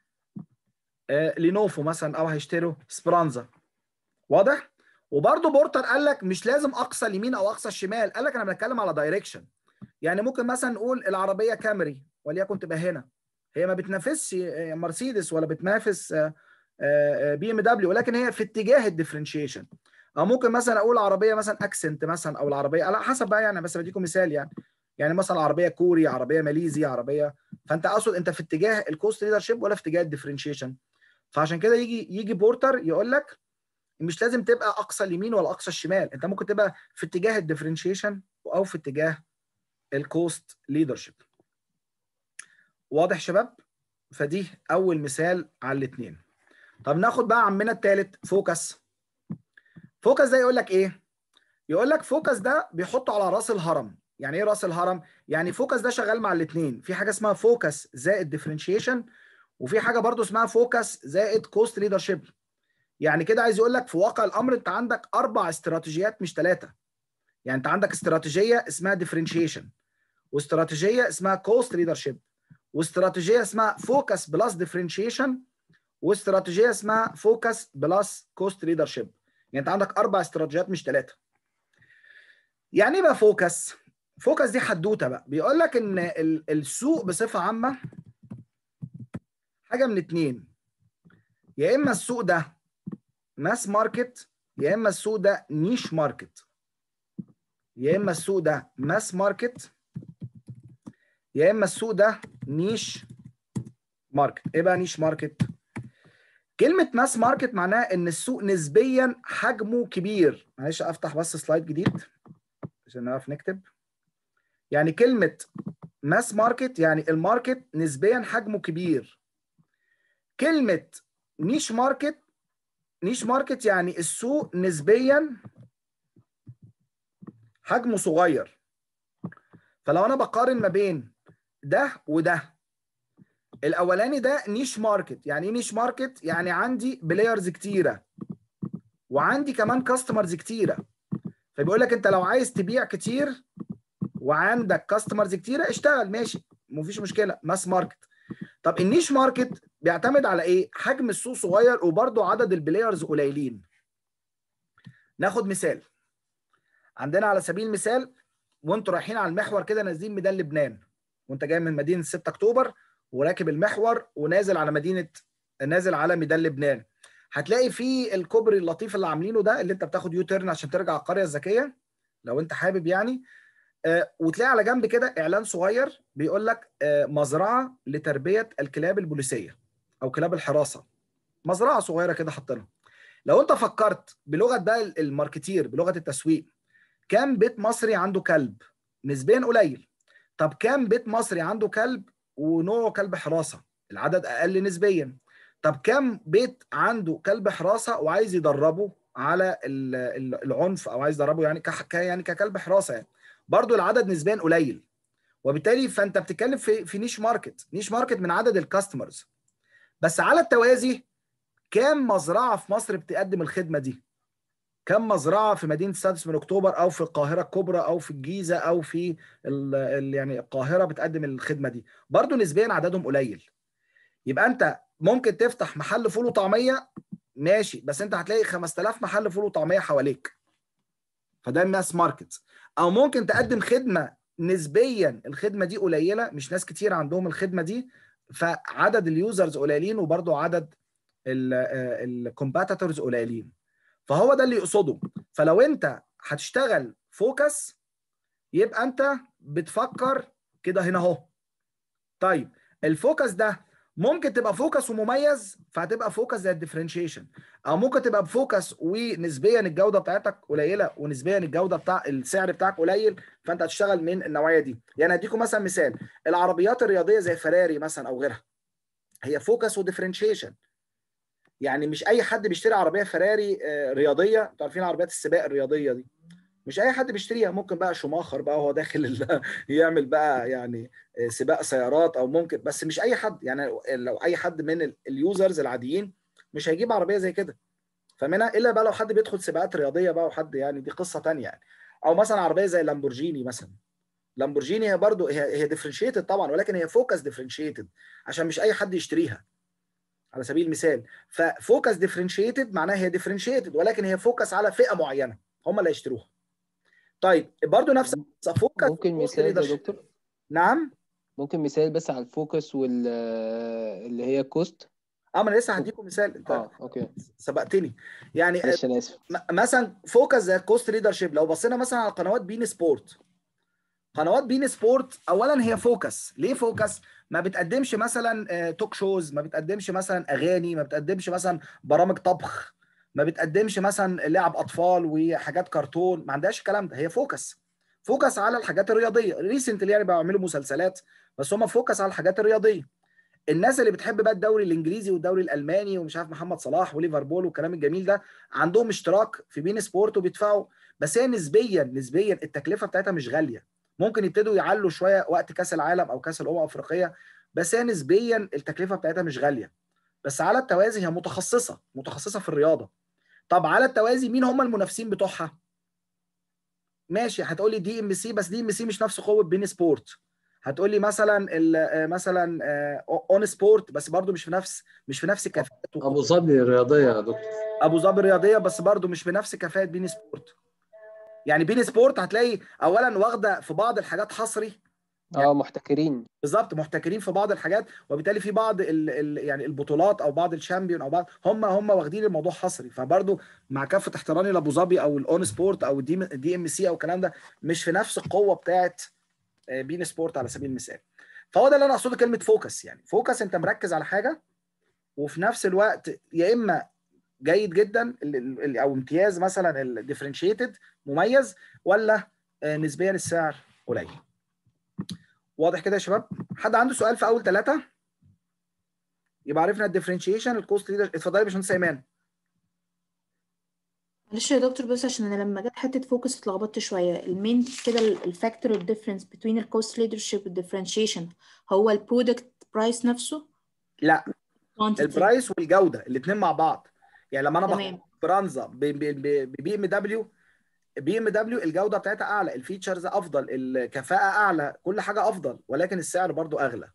آه لينوفو مثلا او هيشتروا سبرانزا واضح وبرده بورتر قال لك مش لازم اقصى اليمين او اقصى الشمال قال لك انا بنتكلم على دايركشن يعني ممكن مثلا نقول العربيه كامري وليكن تبقى هنا هي ما بتنافسش آه، مرسيدس ولا بتنافس بي ام دبليو ولكن هي في اتجاه الديفرنشيشن او ممكن مثلا اقول عربيه مثلا اكسنت مثلا او العربيه على حسب بقى يعني بس بديكم مثال يعني يعني مثلا عربيه كوري عربيه ماليزي عربيه فانت اقصد انت في اتجاه الكوست ليدر شيب ولا في اتجاه الديفرنشيشن فعشان كده يجي يجي بورتر يقول لك مش لازم تبقى اقصى اليمين ولا اقصى الشمال انت ممكن تبقى في اتجاه الديفرنشيشن او في اتجاه الكوست ليدر شيب واضح شباب فدي اول مثال على الاثنين طب ناخد بقى عمنا الثالث فوكس فوكس ده يقول لك ايه يقول لك فوكس ده بيحطه على راس الهرم يعني ايه راس الهرم يعني فوكس ده شغال مع الاثنين في حاجه اسمها فوكس زائد ديفرنشيشن وفي حاجه برضو اسمها فوكس زائد كوست ليدرشيب يعني كده عايز يقول لك في واقع الامر انت عندك اربع استراتيجيات مش ثلاثه يعني انت عندك استراتيجيه اسمها ديفرنشيشن واستراتيجيه اسمها كوست ليدرشيب واستراتيجيه اسمها فوكس بلس ديفرنشيشن واستراتيجيه اسمها فوكس بلس كوست ليدرشيب يعني انت عندك اربع استراتيجيات مش ثلاثه يعني ايه بقى فوكس فوكس دي حدوته بقى بيقول لك ان السوق بصفه عامه حاجه من اتنين يا اما السوق ده ماس ماركت يا اما السوق ده نيش ماركت يا اما السوق ده ماس ماركت يا اما السوق ده نيش ماركت ايه بقى نيش ماركت كلمه ماس ماركت معناها ان السوق نسبيا حجمه كبير معلش افتح بس سلايد جديد عشان نعرف نكتب يعني كلمه ماس ماركت يعني الماركت نسبيا حجمه كبير كلمه نيش ماركت نيش ماركت يعني السوق نسبيا حجمه صغير فلو انا بقارن ما بين ده وده الاولاني ده نيش ماركت يعني ايه نيش ماركت يعني عندي بلايرز كتيره وعندي كمان كاستمرز كتيره فبيقول لك انت لو عايز تبيع كتير وعندك كاستمرز كتيره اشتغل ماشي مفيش مشكله ماس ماركت طب النيش ماركت بيعتمد على ايه حجم السوق صغير وبرده عدد البلايرز قليلين ناخد مثال عندنا على سبيل المثال وانتوا رايحين على المحور كده نازلين ميدان لبنان وانت جاي من مدينه 6 اكتوبر وراكب المحور ونازل على مدينه نازل على ميدان لبنان هتلاقي في الكوبري اللطيف اللي عاملينه ده اللي انت بتاخد يو تيرن عشان ترجع القريه الذكيه لو انت حابب يعني آه، وتلاقي على جنب كده اعلان صغير بيقول لك آه، مزرعه لتربيه الكلاب البوليسيه او كلاب الحراسه مزرعه صغيره كده حاطينها لو انت فكرت بلغه بقى الماركتير بلغه التسويق كام بيت مصري عنده كلب نسبيا قليل طب كام بيت مصري عنده كلب ونوعه كلب حراسه العدد اقل نسبيا طب كام بيت عنده كلب حراسه وعايز يدربه على العنف او عايز يدربه يعني يعني ككلب حراسه يعني برضو العدد نسبيا قليل وبالتالي فانت بتتكلم في في نيش ماركت نيش ماركت من عدد الكاستمرز بس على التوازي كام مزرعه في مصر بتقدم الخدمه دي كم مزرعه في مدينه السادس من اكتوبر او في القاهره الكبرى او في الجيزه او في الـ يعني القاهره بتقدم الخدمه دي برضو نسبيا عددهم قليل يبقى انت ممكن تفتح محل فول وطعميه ماشي بس انت هتلاقي 5000 محل فول وطعميه حواليك فده ماس ماركت او ممكن تقدم خدمه نسبيا الخدمه دي قليله مش ناس كتير عندهم الخدمه دي فعدد اليوزرز قليلين وبرضه عدد الكومباتيتورز آه، قليلين فهو ده اللي يقصده فلو انت هتشتغل فوكس يبقى انت بتفكر كده هنا اهو طيب الفوكس ده ممكن تبقى فوكس ومميز فهتبقى فوكس زي الديفرنشيشن او ممكن تبقى بفوكس ونسبيا الجوده بتاعتك قليله ونسبيا الجوده بتاع السعر بتاعك قليل فانت هتشتغل من النوعيه دي يعني اديكم مثلا مثال العربيات الرياضيه زي فراري مثلا او غيرها هي فوكس وديفرنشيشن يعني مش اي حد بيشتري عربيه فراري آه، رياضيه انتوا عارفين عربيات السباق الرياضيه دي مش اي حد بيشتريها ممكن بقى شماخر بقى وهو داخل <laughs> يعمل بقى يعني سباق سيارات او ممكن بس مش اي حد يعني لو اي حد من اليوزرز العاديين مش هيجيب عربيه زي كده فمنها الا بقى لو حد بيدخل سباقات رياضيه بقى وحد يعني دي قصه ثانيه يعني او مثلا عربيه زي لامبورجيني مثلا لامبورجيني هي برضو هي هي ديفرنشيتد طبعا ولكن هي فوكس ديفرنشيتد عشان مش اي حد يشتريها على سبيل المثال ففوكس ديفرنشيتد معناها هي ديفرنشيتد ولكن هي فوكس على فئه معينه هم اللي هيشتروها طيب برضو نفس فوكس ممكن مثال يا دكتور نعم ممكن مثال بس على الفوكس وال اللي هي كوست اه ما انا لسه هديكم مثال انت اه اوكي سبقتني يعني آه، انا اسف مثلا فوكس زي كوست ليدرشيب لو بصينا مثلا على قنوات بين سبورت قنوات بين سبورت اولا هي فوكس ليه فوكس ما بتقدمش مثلا توك آه، شوز ما بتقدمش مثلا اغاني ما بتقدمش مثلا برامج طبخ ما بتقدمش مثلا لعب اطفال وحاجات كرتون ما عندهاش الكلام ده هي فوكس فوكس على الحاجات الرياضيه ريسنتلي يعني بيعملوا مسلسلات بس هم فوكس على الحاجات الرياضيه الناس اللي بتحب بقى الدوري الانجليزي والدوري الالماني ومش عارف محمد صلاح وليفربول والكلام الجميل ده عندهم اشتراك في بين سبورت وبيدفعوا بس هي نسبيا نسبيا التكلفه بتاعتها مش غاليه ممكن يبتدوا يعلوا شويه وقت كاس العالم او كاس الامم الافريقيه بس هي نسبيا التكلفه بتاعتها مش غاليه بس على التوازي هي متخصصه متخصصه في الرياضه طب على التوازي مين هم المنافسين بتوعها ماشي هتقولي دي ام سي بس دي ام سي مش نفس قوه بين سبورت هتقولي مثلا مثلا اون آه، سبورت بس برضو مش في نفس مش في نفس كفاءه ابو ظبي الرياضيه يا دكتور ابو ظبي الرياضيه بس برضو مش في نفس كفاءه بين سبورت يعني بين سبورت هتلاقي اولا واخده في بعض الحاجات حصري يعني اه محتكرين بالظبط محتكرين في بعض الحاجات وبالتالي في بعض الـ الـ يعني البطولات او بعض الشامبيون او بعض هم هم واخدين الموضوع حصري فبرضه مع كافه احترامي لابو ظبي او الاون سبورت او الدي دي ام سي او الكلام ده مش في نفس القوه بتاعت بين آه، سبورت على سبيل المثال فهو ده اللي انا اقصده كلمه فوكس يعني فوكس انت مركز على حاجه وفي نفس الوقت يا اما جيد جدا او امتياز مثلا الديفرنشيتد مميز ولا آه، نسبيا السعر قليل واضح كده يا شباب حد عنده سؤال في اول ثلاثه يبقى عرفنا الديفرنشيشن الكوست ليدر اتفضلي يا باشمهندس ايمان معلش يا دكتور بس عشان انا لما جت حته فوكس اتلخبطت شويه المين كده الفاكتور الديفرنس بين الكوست ليدر شيب والديفرنشيشن هو البرودكت برايس نفسه لا البرايس والجوده الاثنين مع بعض يعني لما انا بحط برانزا بي ام دبليو بي ام دبليو الجوده بتاعتها اعلى الفيتشرز افضل الكفاءه اعلى كل حاجه افضل ولكن السعر برضو اغلى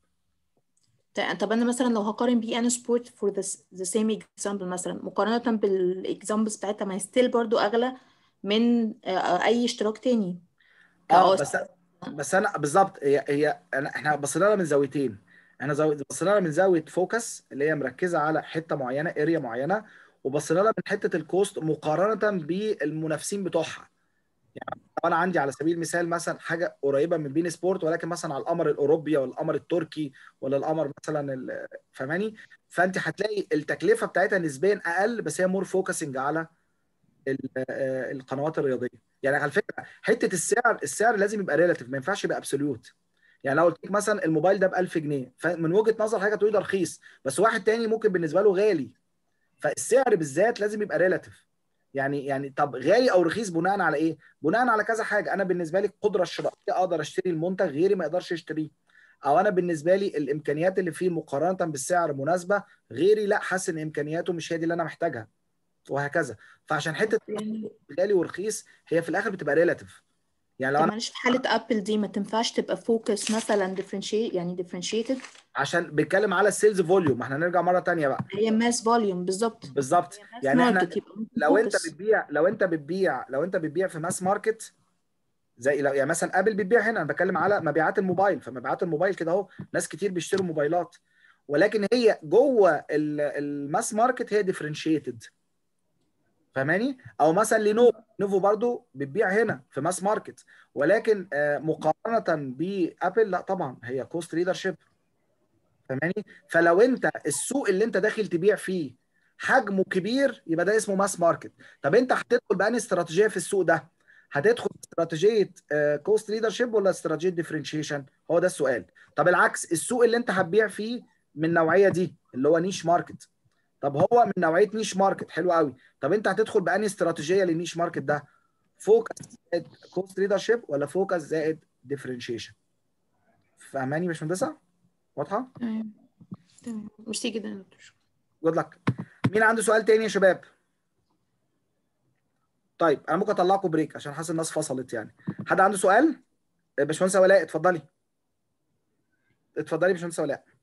طب انا مثلا لو هقارن بي ان سبورت فور ذا سيم اكزامبل مثلا مقارنه بالاكزامبلز بتاعتها ما هي ستيل برضو اغلى من آه، اي اشتراك تاني اه بس بس انا بالظبط هي هي أنا احنا بصينا لها من زاويتين احنا بصينا لها من زاويه فوكس اللي هي مركزه على حته معينه اريا معينه وبصينا لها من حته الكوست مقارنه بالمنافسين بتوعها يعني انا عندي على سبيل المثال مثلا حاجه قريبه من بين سبورت ولكن مثلا على القمر الاوروبي ولا القمر التركي ولا القمر مثلا فاهماني فانت هتلاقي التكلفه بتاعتها نسبيا اقل بس هي مور فوكسنج على آه، القنوات الرياضيه يعني على فكره حته السعر السعر لازم يبقى ريلاتيف ما ينفعش يبقى ابسوليوت يعني لو قلت لك مثلا الموبايل ده ب 1000 جنيه فمن وجهه نظر حاجه تقول ده رخيص بس واحد تاني ممكن بالنسبه له غالي فالسعر بالذات لازم يبقى ريلاتيف يعني يعني طب غالي او رخيص بناء على ايه؟ بناء على كذا حاجه انا بالنسبه لي القدره الشرائيه اقدر اشتري المنتج غيري ما يقدرش يشتريه او انا بالنسبه لي الامكانيات اللي فيه مقارنه بالسعر مناسبه غيري لا حاسس ان امكانياته مش هي دي اللي انا محتاجها وهكذا فعشان حته يعني غالي ورخيص هي في الاخر بتبقى ريلاتيف يعني لو انا معلش في حاله ابل دي ما تنفعش تبقى فوكس مثلا ديفرنشيت يعني ديفرنشيتد عشان بيتكلم على السيلز فوليوم احنا نرجع مره تانية بقى هي ماس فوليوم بالظبط بالظبط يعني احنا لو انت بتبيع لو انت بتبيع لو انت بتبيع في ماس ماركت زي لو يعني مثلا ابل بتبيع هنا انا بتكلم على مبيعات الموبايل فمبيعات الموبايل كده اهو ناس كتير بيشتروا موبايلات ولكن هي جوه الماس ماركت هي ديفرنشيتد فهماني؟ او مثلا لينوفو نوفو برضو بتبيع هنا في ماس ماركت ولكن آه، مقارنه بابل لا طبعا هي كوست ليدر شيب فهماني؟ فلو انت السوق اللي انت داخل تبيع فيه حجمه كبير يبقى ده اسمه ماس ماركت طب انت هتدخل بانهي استراتيجيه في السوق ده هتدخل استراتيجيه كوست ليدر شيب ولا استراتيجيه ديفرنشيشن هو ده السؤال طب العكس السوق اللي انت هتبيع فيه من النوعيه دي اللي هو نيش ماركت طب هو من نوعيه نيش ماركت حلو قوي طب انت هتدخل بانهي استراتيجيه للنيش ماركت ده فوكس زائد كوست ليدرشيب ولا فوكس زائد ديفرنشيشن فاهماني يا باشمهندسه واضحه أيوة. تمام ميرسي جدا يا دكتور جود لك مين عنده سؤال تاني يا شباب طيب انا ممكن اطلعكم بريك عشان حاسس الناس فصلت يعني حد عنده سؤال باشمهندسه ولاء اتفضلي اتفضلي يا باشمهندسه ولاء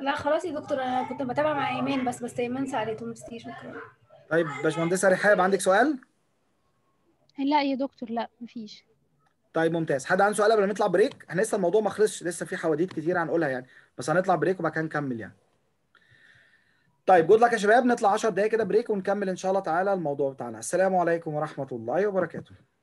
لا خلاص يا دكتور انا كنت بتابع مع ايمان بس بس ايمان سالته ميرسي شكرا طيب باشمهندسه رحاب عندك سؤال؟ لا يا دكتور لا مفيش طيب ممتاز حد عنده سؤال قبل ما نطلع بريك احنا لسه الموضوع ما خلصش لسه في حواديت كتير هنقولها يعني بس هنطلع بريك وبعد كده نكمل يعني طيب جود لك يا شباب نطلع 10 دقايق كده بريك ونكمل ان شاء الله تعالى الموضوع بتاعنا السلام عليكم ورحمه الله وبركاته